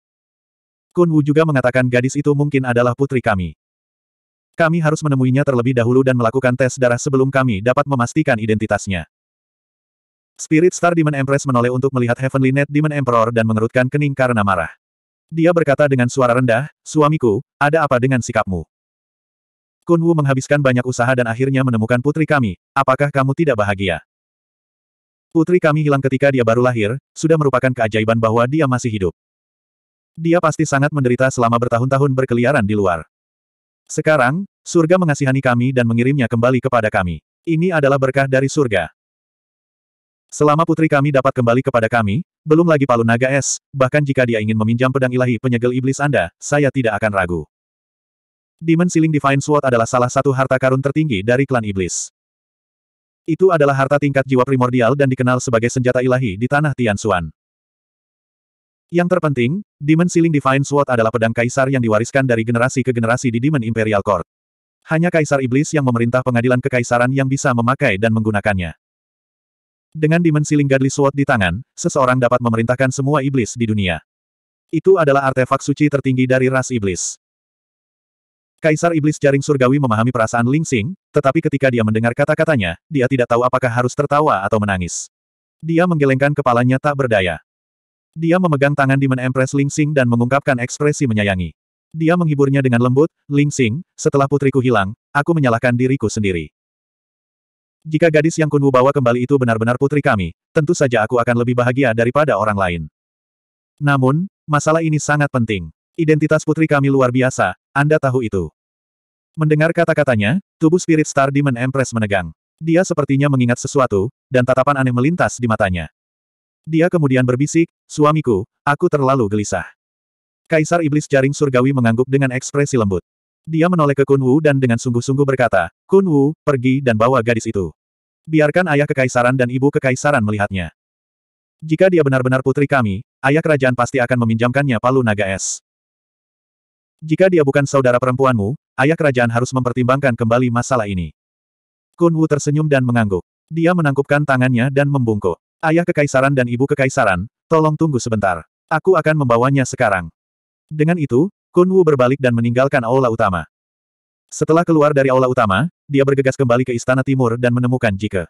Kun Wu juga mengatakan gadis itu mungkin adalah putri kami. Kami harus menemuinya terlebih dahulu dan melakukan tes darah sebelum kami dapat memastikan identitasnya. Spirit Star Demon Empress menoleh untuk melihat Heavenly Net Demon Emperor dan mengerutkan kening karena marah. Dia berkata dengan suara rendah, suamiku, ada apa dengan sikapmu? Kun Wu menghabiskan banyak usaha dan akhirnya menemukan putri kami, apakah kamu tidak bahagia? Putri kami hilang ketika dia baru lahir, sudah merupakan keajaiban bahwa dia masih hidup. Dia pasti sangat menderita selama bertahun-tahun berkeliaran di luar. Sekarang, surga mengasihani kami dan mengirimnya kembali kepada kami. Ini adalah berkah dari surga. Selama putri kami dapat kembali kepada kami, belum lagi palu naga es, bahkan jika dia ingin meminjam pedang ilahi penyegel iblis Anda, saya tidak akan ragu. Demon Siling Divine Sword adalah salah satu harta karun tertinggi dari klan iblis. Itu adalah harta tingkat jiwa primordial dan dikenal sebagai senjata ilahi di tanah Tianxuan. Yang terpenting, Demon Siling Divine Sword adalah pedang kaisar yang diwariskan dari generasi ke generasi di Demon Imperial Court. Hanya kaisar iblis yang memerintah pengadilan kekaisaran yang bisa memakai dan menggunakannya. Dengan dimensi Linggadli Sword di tangan, seseorang dapat memerintahkan semua iblis di dunia. Itu adalah artefak suci tertinggi dari ras iblis. Kaisar Iblis Jaring Surgawi memahami perasaan Ling Xing, tetapi ketika dia mendengar kata-katanya, dia tidak tahu apakah harus tertawa atau menangis. Dia menggelengkan kepalanya tak berdaya. Dia memegang tangan Demon Empress Ling Xing dan mengungkapkan ekspresi menyayangi. Dia menghiburnya dengan lembut, Ling Xing, setelah putriku hilang, aku menyalahkan diriku sendiri. Jika gadis yang Kunwu bawa kembali itu benar-benar putri kami, tentu saja aku akan lebih bahagia daripada orang lain. Namun, masalah ini sangat penting. Identitas putri kami luar biasa, Anda tahu itu. Mendengar kata-katanya, tubuh Spirit Star Demon Empress menegang. Dia sepertinya mengingat sesuatu, dan tatapan aneh melintas di matanya. Dia kemudian berbisik, suamiku, aku terlalu gelisah. Kaisar Iblis Jaring Surgawi mengangguk dengan ekspresi lembut. Dia menoleh ke Kun dan dengan sungguh-sungguh berkata, Kun pergi dan bawa gadis itu. Biarkan ayah kekaisaran dan ibu kekaisaran melihatnya. Jika dia benar-benar putri kami, ayah kerajaan pasti akan meminjamkannya palu naga es. Jika dia bukan saudara perempuanmu, ayah kerajaan harus mempertimbangkan kembali masalah ini. Kun Wu tersenyum dan mengangguk. Dia menangkupkan tangannya dan membungkuk. Ayah kekaisaran dan ibu kekaisaran, tolong tunggu sebentar. Aku akan membawanya sekarang. Dengan itu, Kun Wu berbalik dan meninggalkan aula utama. Setelah keluar dari aula utama, dia bergegas kembali ke Istana Timur dan menemukan Jike.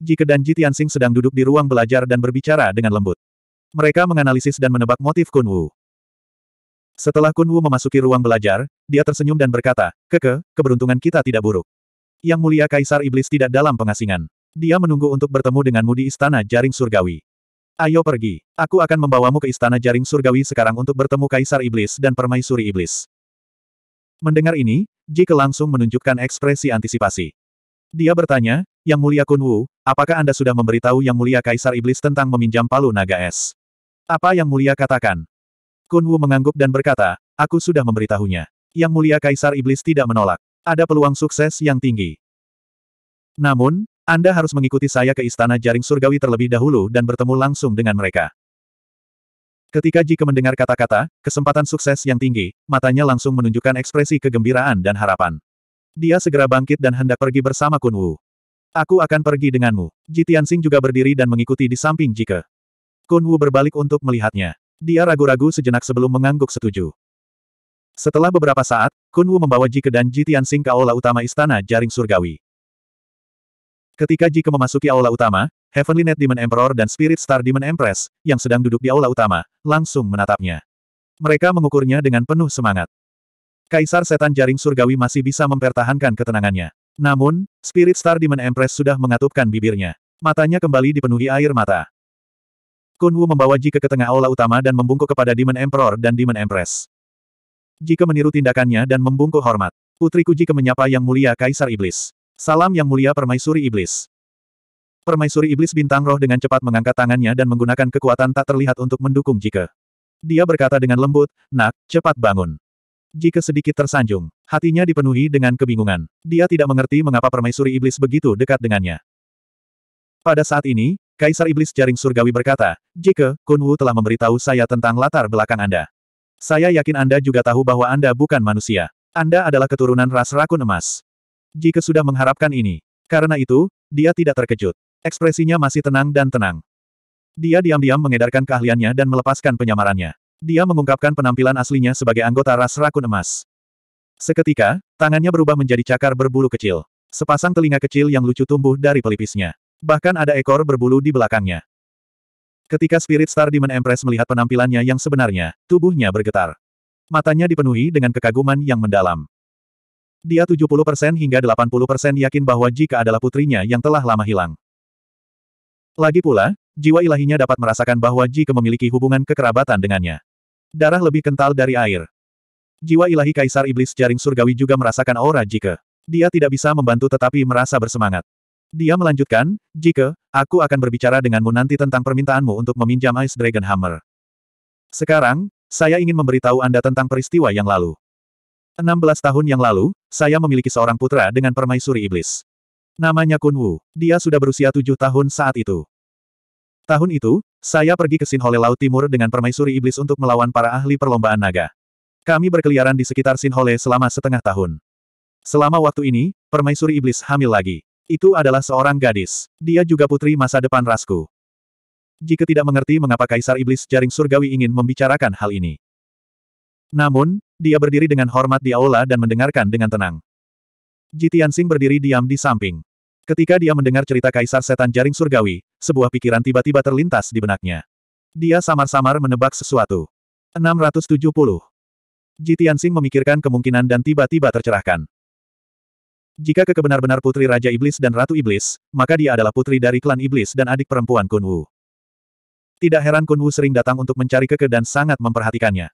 Jike dan Ji Tianxing sedang duduk di ruang belajar dan berbicara dengan lembut. Mereka menganalisis dan menebak motif Kun Wu. Setelah Kun Wu memasuki ruang belajar, dia tersenyum dan berkata, Keke, keberuntungan kita tidak buruk. Yang mulia Kaisar Iblis tidak dalam pengasingan. Dia menunggu untuk bertemu denganmu di Istana Jaring Surgawi. Ayo pergi. Aku akan membawamu ke Istana Jaring Surgawi sekarang untuk bertemu Kaisar Iblis dan Permaisuri Iblis. Mendengar ini, Jike langsung menunjukkan ekspresi antisipasi. Dia bertanya, Yang Mulia Kunwu, apakah Anda sudah memberitahu Yang Mulia Kaisar Iblis tentang meminjam palu naga es? Apa Yang Mulia katakan? Kunwu mengangguk dan berkata, aku sudah memberitahunya. Yang Mulia Kaisar Iblis tidak menolak. Ada peluang sukses yang tinggi. Namun, Anda harus mengikuti saya ke Istana Jaring Surgawi terlebih dahulu dan bertemu langsung dengan mereka. Ketika Jike mendengar kata-kata, kesempatan sukses yang tinggi, matanya langsung menunjukkan ekspresi kegembiraan dan harapan. Dia segera bangkit dan hendak pergi bersama Kun Wu. Aku akan pergi denganmu. Ji Tianxing juga berdiri dan mengikuti di samping Jike. Kun Wu berbalik untuk melihatnya. Dia ragu-ragu sejenak sebelum mengangguk setuju. Setelah beberapa saat, Kun Wu membawa Jike dan Ji Tianxing ke aula utama istana jaring surgawi. Ketika Jike memasuki aula utama, Heavenly Net Demon Emperor dan Spirit Star Demon Empress, yang sedang duduk di aula utama, langsung menatapnya. Mereka mengukurnya dengan penuh semangat. Kaisar Setan Jaring Surgawi masih bisa mempertahankan ketenangannya. Namun, Spirit Star Demon Empress sudah mengatupkan bibirnya. Matanya kembali dipenuhi air mata. Kun Wu membawa Ji ke tengah aula utama dan membungkuk kepada Demon Emperor dan Demon Empress. Jika meniru tindakannya dan membungkuk hormat. Putriku Jika menyapa Yang Mulia Kaisar Iblis. Salam Yang Mulia Permaisuri Iblis. Permaisuri Iblis Bintang Roh dengan cepat mengangkat tangannya dan menggunakan kekuatan tak terlihat untuk mendukung Jike. Dia berkata dengan lembut, Nak, cepat bangun. Jike sedikit tersanjung. Hatinya dipenuhi dengan kebingungan. Dia tidak mengerti mengapa Permaisuri Iblis begitu dekat dengannya. Pada saat ini, Kaisar Iblis Jaring Surgawi berkata, Jike, Kunwu telah memberitahu saya tentang latar belakang Anda. Saya yakin Anda juga tahu bahwa Anda bukan manusia. Anda adalah keturunan ras rakun emas. Jika sudah mengharapkan ini. Karena itu, dia tidak terkejut. Ekspresinya masih tenang dan tenang. Dia diam-diam mengedarkan keahliannya dan melepaskan penyamarannya. Dia mengungkapkan penampilan aslinya sebagai anggota ras rakun emas. Seketika, tangannya berubah menjadi cakar berbulu kecil. Sepasang telinga kecil yang lucu tumbuh dari pelipisnya. Bahkan ada ekor berbulu di belakangnya. Ketika Spirit Star Demon Empress melihat penampilannya yang sebenarnya, tubuhnya bergetar. Matanya dipenuhi dengan kekaguman yang mendalam. Dia 70% hingga 80% yakin bahwa jika adalah putrinya yang telah lama hilang. Lagi pula, jiwa ilahinya dapat merasakan bahwa Jike memiliki hubungan kekerabatan dengannya. Darah lebih kental dari air. Jiwa ilahi Kaisar Iblis Jaring Surgawi juga merasakan aura Ji Ke. Dia tidak bisa membantu tetapi merasa bersemangat. Dia melanjutkan, Jike, aku akan berbicara denganmu nanti tentang permintaanmu untuk meminjam Ice Dragon Hammer. Sekarang, saya ingin memberitahu Anda tentang peristiwa yang lalu. 16 tahun yang lalu, saya memiliki seorang putra dengan permaisuri iblis. Namanya Kun Wu. Dia sudah berusia tujuh tahun saat itu. Tahun itu, saya pergi ke Sinhole Laut Timur dengan permaisuri iblis untuk melawan para ahli perlombaan naga. Kami berkeliaran di sekitar Sinhole selama setengah tahun. Selama waktu ini, permaisuri iblis hamil lagi. Itu adalah seorang gadis. Dia juga putri masa depan Rasku. Jika tidak mengerti mengapa Kaisar Iblis Jaring Surgawi ingin membicarakan hal ini. Namun, dia berdiri dengan hormat di aula dan mendengarkan dengan tenang. Jitian Sing berdiri diam di samping. Ketika dia mendengar cerita Kaisar Setan Jaring Surgawi, sebuah pikiran tiba-tiba terlintas di benaknya. Dia samar-samar menebak sesuatu. 670. Jitiansing memikirkan kemungkinan dan tiba-tiba tercerahkan. Jika kekebenar-benar putri Raja Iblis dan Ratu Iblis, maka dia adalah putri dari klan Iblis dan adik perempuan Kun Wu. Tidak heran Kun Wu sering datang untuk mencari Keke dan sangat memperhatikannya.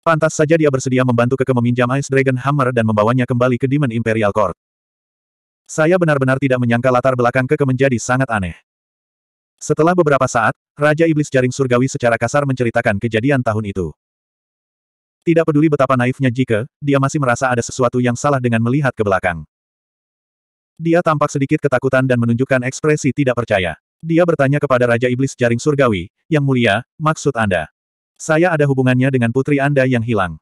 Pantas saja dia bersedia membantu Keke meminjam Ice Dragon Hammer dan membawanya kembali ke Demon Imperial Court. Saya benar-benar tidak menyangka latar belakang Keke menjadi sangat aneh. Setelah beberapa saat, Raja Iblis Jaring Surgawi secara kasar menceritakan kejadian tahun itu. Tidak peduli betapa naifnya jika dia masih merasa ada sesuatu yang salah dengan melihat ke belakang. Dia tampak sedikit ketakutan dan menunjukkan ekspresi tidak percaya. Dia bertanya kepada Raja Iblis Jaring Surgawi, Yang Mulia, maksud Anda? Saya ada hubungannya dengan putri Anda yang hilang.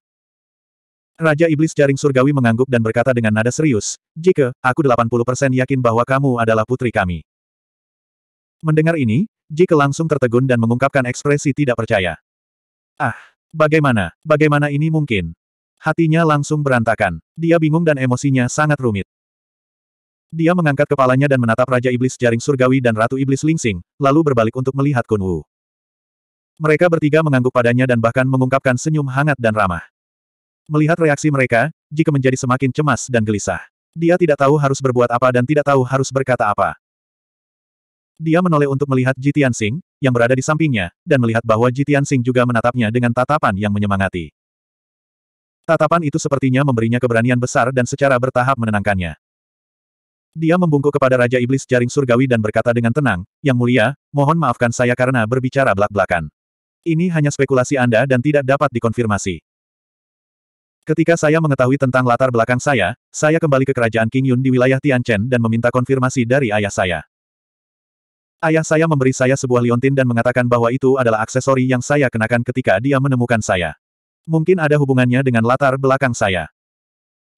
Raja Iblis Jaring Surgawi mengangguk dan berkata dengan nada serius, Jika, aku 80% yakin bahwa kamu adalah putri kami. Mendengar ini, Jika langsung tertegun dan mengungkapkan ekspresi tidak percaya. Ah, bagaimana, bagaimana ini mungkin? Hatinya langsung berantakan. Dia bingung dan emosinya sangat rumit. Dia mengangkat kepalanya dan menatap Raja Iblis Jaring Surgawi dan Ratu Iblis Lingsing, lalu berbalik untuk melihat Kun Wu. Mereka bertiga mengangguk padanya dan bahkan mengungkapkan senyum hangat dan ramah. Melihat reaksi mereka, jika menjadi semakin cemas dan gelisah. Dia tidak tahu harus berbuat apa dan tidak tahu harus berkata apa. Dia menoleh untuk melihat Jitian Tianxing, yang berada di sampingnya, dan melihat bahwa Jitian Tianxing juga menatapnya dengan tatapan yang menyemangati. Tatapan itu sepertinya memberinya keberanian besar dan secara bertahap menenangkannya. Dia membungkuk kepada Raja Iblis Jaring Surgawi dan berkata dengan tenang, Yang mulia, mohon maafkan saya karena berbicara belak-belakan. Ini hanya spekulasi Anda dan tidak dapat dikonfirmasi. Ketika saya mengetahui tentang latar belakang saya, saya kembali ke kerajaan King Yun di wilayah Tianchen dan meminta konfirmasi dari ayah saya. Ayah saya memberi saya sebuah liontin dan mengatakan bahwa itu adalah aksesori yang saya kenakan ketika dia menemukan saya. Mungkin ada hubungannya dengan latar belakang saya.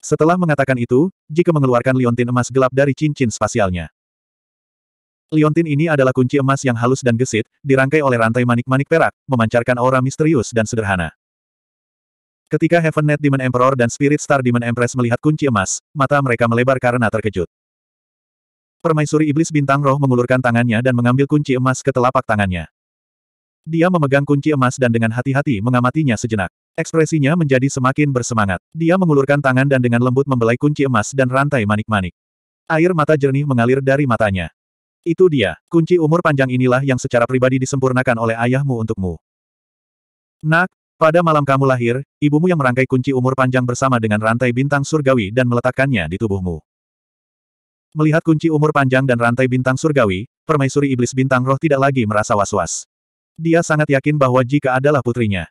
Setelah mengatakan itu, jika mengeluarkan liontin emas gelap dari cincin spasialnya. Liontin ini adalah kunci emas yang halus dan gesit, dirangkai oleh rantai manik-manik perak, memancarkan aura misterius dan sederhana. Ketika Heaven Net Demon Emperor dan Spirit Star Demon Empress melihat kunci emas, mata mereka melebar karena terkejut. Permaisuri Iblis Bintang Roh mengulurkan tangannya dan mengambil kunci emas ke telapak tangannya. Dia memegang kunci emas dan dengan hati-hati mengamatinya sejenak. Ekspresinya menjadi semakin bersemangat. Dia mengulurkan tangan dan dengan lembut membelai kunci emas dan rantai manik-manik. Air mata jernih mengalir dari matanya. Itu dia, kunci umur panjang inilah yang secara pribadi disempurnakan oleh ayahmu untukmu. Nak, pada malam kamu lahir, ibumu yang merangkai kunci umur panjang bersama dengan rantai bintang surgawi dan meletakkannya di tubuhmu. Melihat kunci umur panjang dan rantai bintang surgawi, permaisuri iblis bintang roh tidak lagi merasa was-was. Dia sangat yakin bahwa jika adalah putrinya.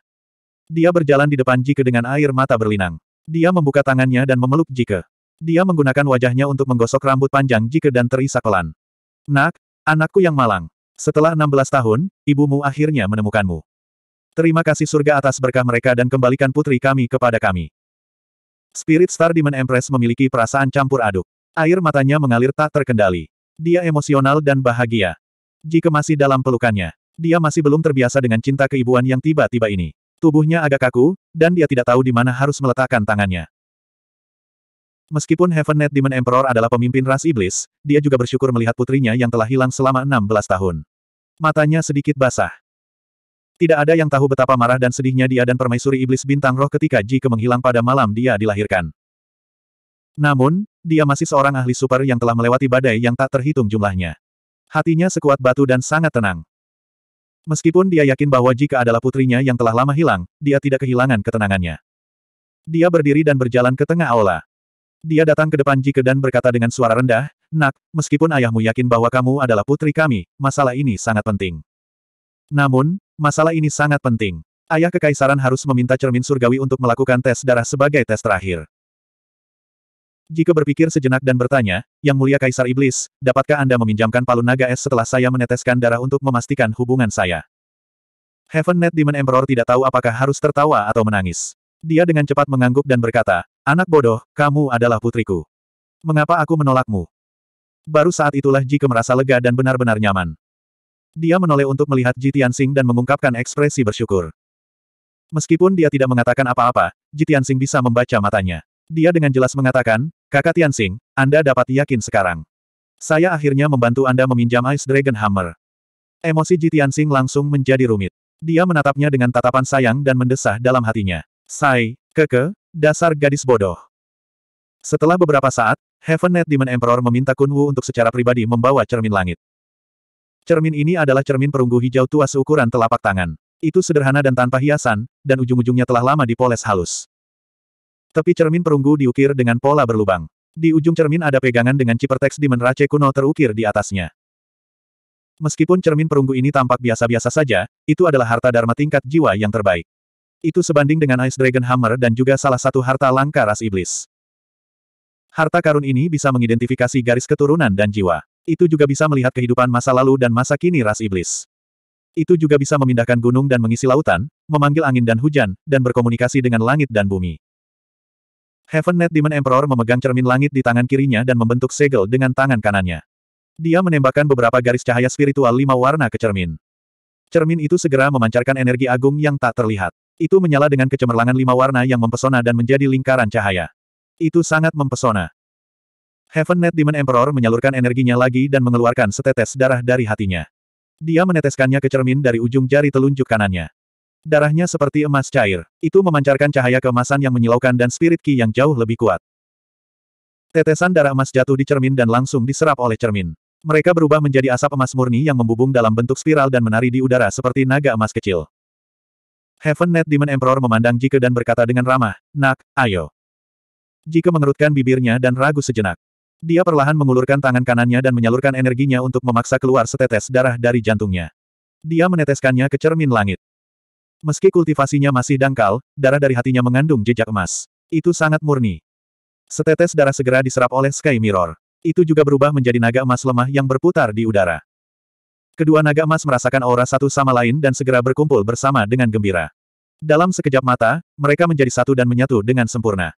Dia berjalan di depan Jike dengan air mata berlinang. Dia membuka tangannya dan memeluk Jike. Dia menggunakan wajahnya untuk menggosok rambut panjang Jike dan terisak pelan. Nak, anakku yang malang. Setelah 16 tahun, ibumu akhirnya menemukanmu. Terima kasih surga atas berkah mereka dan kembalikan putri kami kepada kami. Spirit Star Demon Empress memiliki perasaan campur aduk. Air matanya mengalir tak terkendali. Dia emosional dan bahagia. Jika masih dalam pelukannya, dia masih belum terbiasa dengan cinta keibuan yang tiba-tiba ini. Tubuhnya agak kaku, dan dia tidak tahu di mana harus meletakkan tangannya. Meskipun Heaven Net Demon Emperor adalah pemimpin ras iblis, dia juga bersyukur melihat putrinya yang telah hilang selama 16 tahun. Matanya sedikit basah. Tidak ada yang tahu betapa marah dan sedihnya dia dan permaisuri iblis bintang roh ketika Ji Jike menghilang pada malam dia dilahirkan. Namun, dia masih seorang ahli super yang telah melewati badai yang tak terhitung jumlahnya. Hatinya sekuat batu dan sangat tenang. Meskipun dia yakin bahwa Ji jika adalah putrinya yang telah lama hilang, dia tidak kehilangan ketenangannya. Dia berdiri dan berjalan ke tengah aula. Dia datang ke depan Ji Ke dan berkata dengan suara rendah, Nak, meskipun ayahmu yakin bahwa kamu adalah putri kami, masalah ini sangat penting. Namun, Masalah ini sangat penting. Ayah kekaisaran harus meminta cermin surgawi untuk melakukan tes darah sebagai tes terakhir. Jika berpikir sejenak dan bertanya, Yang Mulia Kaisar Iblis, dapatkah Anda meminjamkan palu naga es setelah saya meneteskan darah untuk memastikan hubungan saya? Heaven Net Demon Emperor tidak tahu apakah harus tertawa atau menangis. Dia dengan cepat mengangguk dan berkata, Anak bodoh, kamu adalah putriku. Mengapa aku menolakmu? Baru saat itulah Jika merasa lega dan benar-benar nyaman. Dia menoleh untuk melihat Ji Tianxing dan mengungkapkan ekspresi bersyukur. Meskipun dia tidak mengatakan apa-apa, Ji Tianxing bisa membaca matanya. Dia dengan jelas mengatakan, Kakak Tianxing, Anda dapat yakin sekarang. Saya akhirnya membantu Anda meminjam Ice Dragon Hammer. Emosi Ji Tianxing langsung menjadi rumit. Dia menatapnya dengan tatapan sayang dan mendesah dalam hatinya. Sai, keke, dasar gadis bodoh. Setelah beberapa saat, Heaven Net Demon Emperor meminta Kun Wu untuk secara pribadi membawa cermin langit. Cermin ini adalah cermin perunggu hijau tua seukuran telapak tangan. Itu sederhana dan tanpa hiasan, dan ujung-ujungnya telah lama dipoles halus. Tepi cermin perunggu diukir dengan pola berlubang. Di ujung cermin ada pegangan dengan ciperteks di menrace kuno terukir di atasnya. Meskipun cermin perunggu ini tampak biasa-biasa saja, itu adalah harta dharma tingkat jiwa yang terbaik. Itu sebanding dengan Ice Dragon Hammer dan juga salah satu harta langka ras iblis. Harta karun ini bisa mengidentifikasi garis keturunan dan jiwa. Itu juga bisa melihat kehidupan masa lalu dan masa kini ras iblis. Itu juga bisa memindahkan gunung dan mengisi lautan, memanggil angin dan hujan, dan berkomunikasi dengan langit dan bumi. Heaven Net Demon Emperor memegang cermin langit di tangan kirinya dan membentuk segel dengan tangan kanannya. Dia menembakkan beberapa garis cahaya spiritual lima warna ke cermin. Cermin itu segera memancarkan energi agung yang tak terlihat. Itu menyala dengan kecemerlangan lima warna yang mempesona dan menjadi lingkaran cahaya. Itu sangat mempesona. Heaven Net Demon Emperor menyalurkan energinya lagi dan mengeluarkan setetes darah dari hatinya. Dia meneteskannya ke cermin dari ujung jari telunjuk kanannya. Darahnya seperti emas cair. Itu memancarkan cahaya keemasan yang menyilaukan dan spirit ki yang jauh lebih kuat. Tetesan darah emas jatuh di cermin dan langsung diserap oleh cermin. Mereka berubah menjadi asap emas murni yang membubung dalam bentuk spiral dan menari di udara seperti naga emas kecil. Heaven Net Demon Emperor memandang Jike dan berkata dengan ramah, Nak, ayo. Jike mengerutkan bibirnya dan ragu sejenak. Dia perlahan mengulurkan tangan kanannya dan menyalurkan energinya untuk memaksa keluar setetes darah dari jantungnya. Dia meneteskannya ke cermin langit. Meski kultivasinya masih dangkal, darah dari hatinya mengandung jejak emas. Itu sangat murni. Setetes darah segera diserap oleh Sky Mirror. Itu juga berubah menjadi naga emas lemah yang berputar di udara. Kedua naga emas merasakan aura satu sama lain dan segera berkumpul bersama dengan gembira. Dalam sekejap mata, mereka menjadi satu dan menyatu dengan sempurna.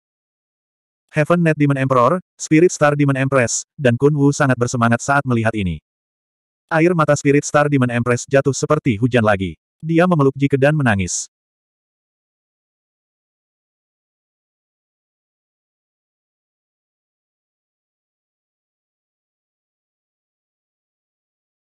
Heaven Net Demon Emperor, Spirit Star Demon Empress, dan Kun Wu sangat bersemangat saat melihat ini. Air mata Spirit Star Demon Empress jatuh seperti hujan lagi. Dia memeluk Jike dan menangis.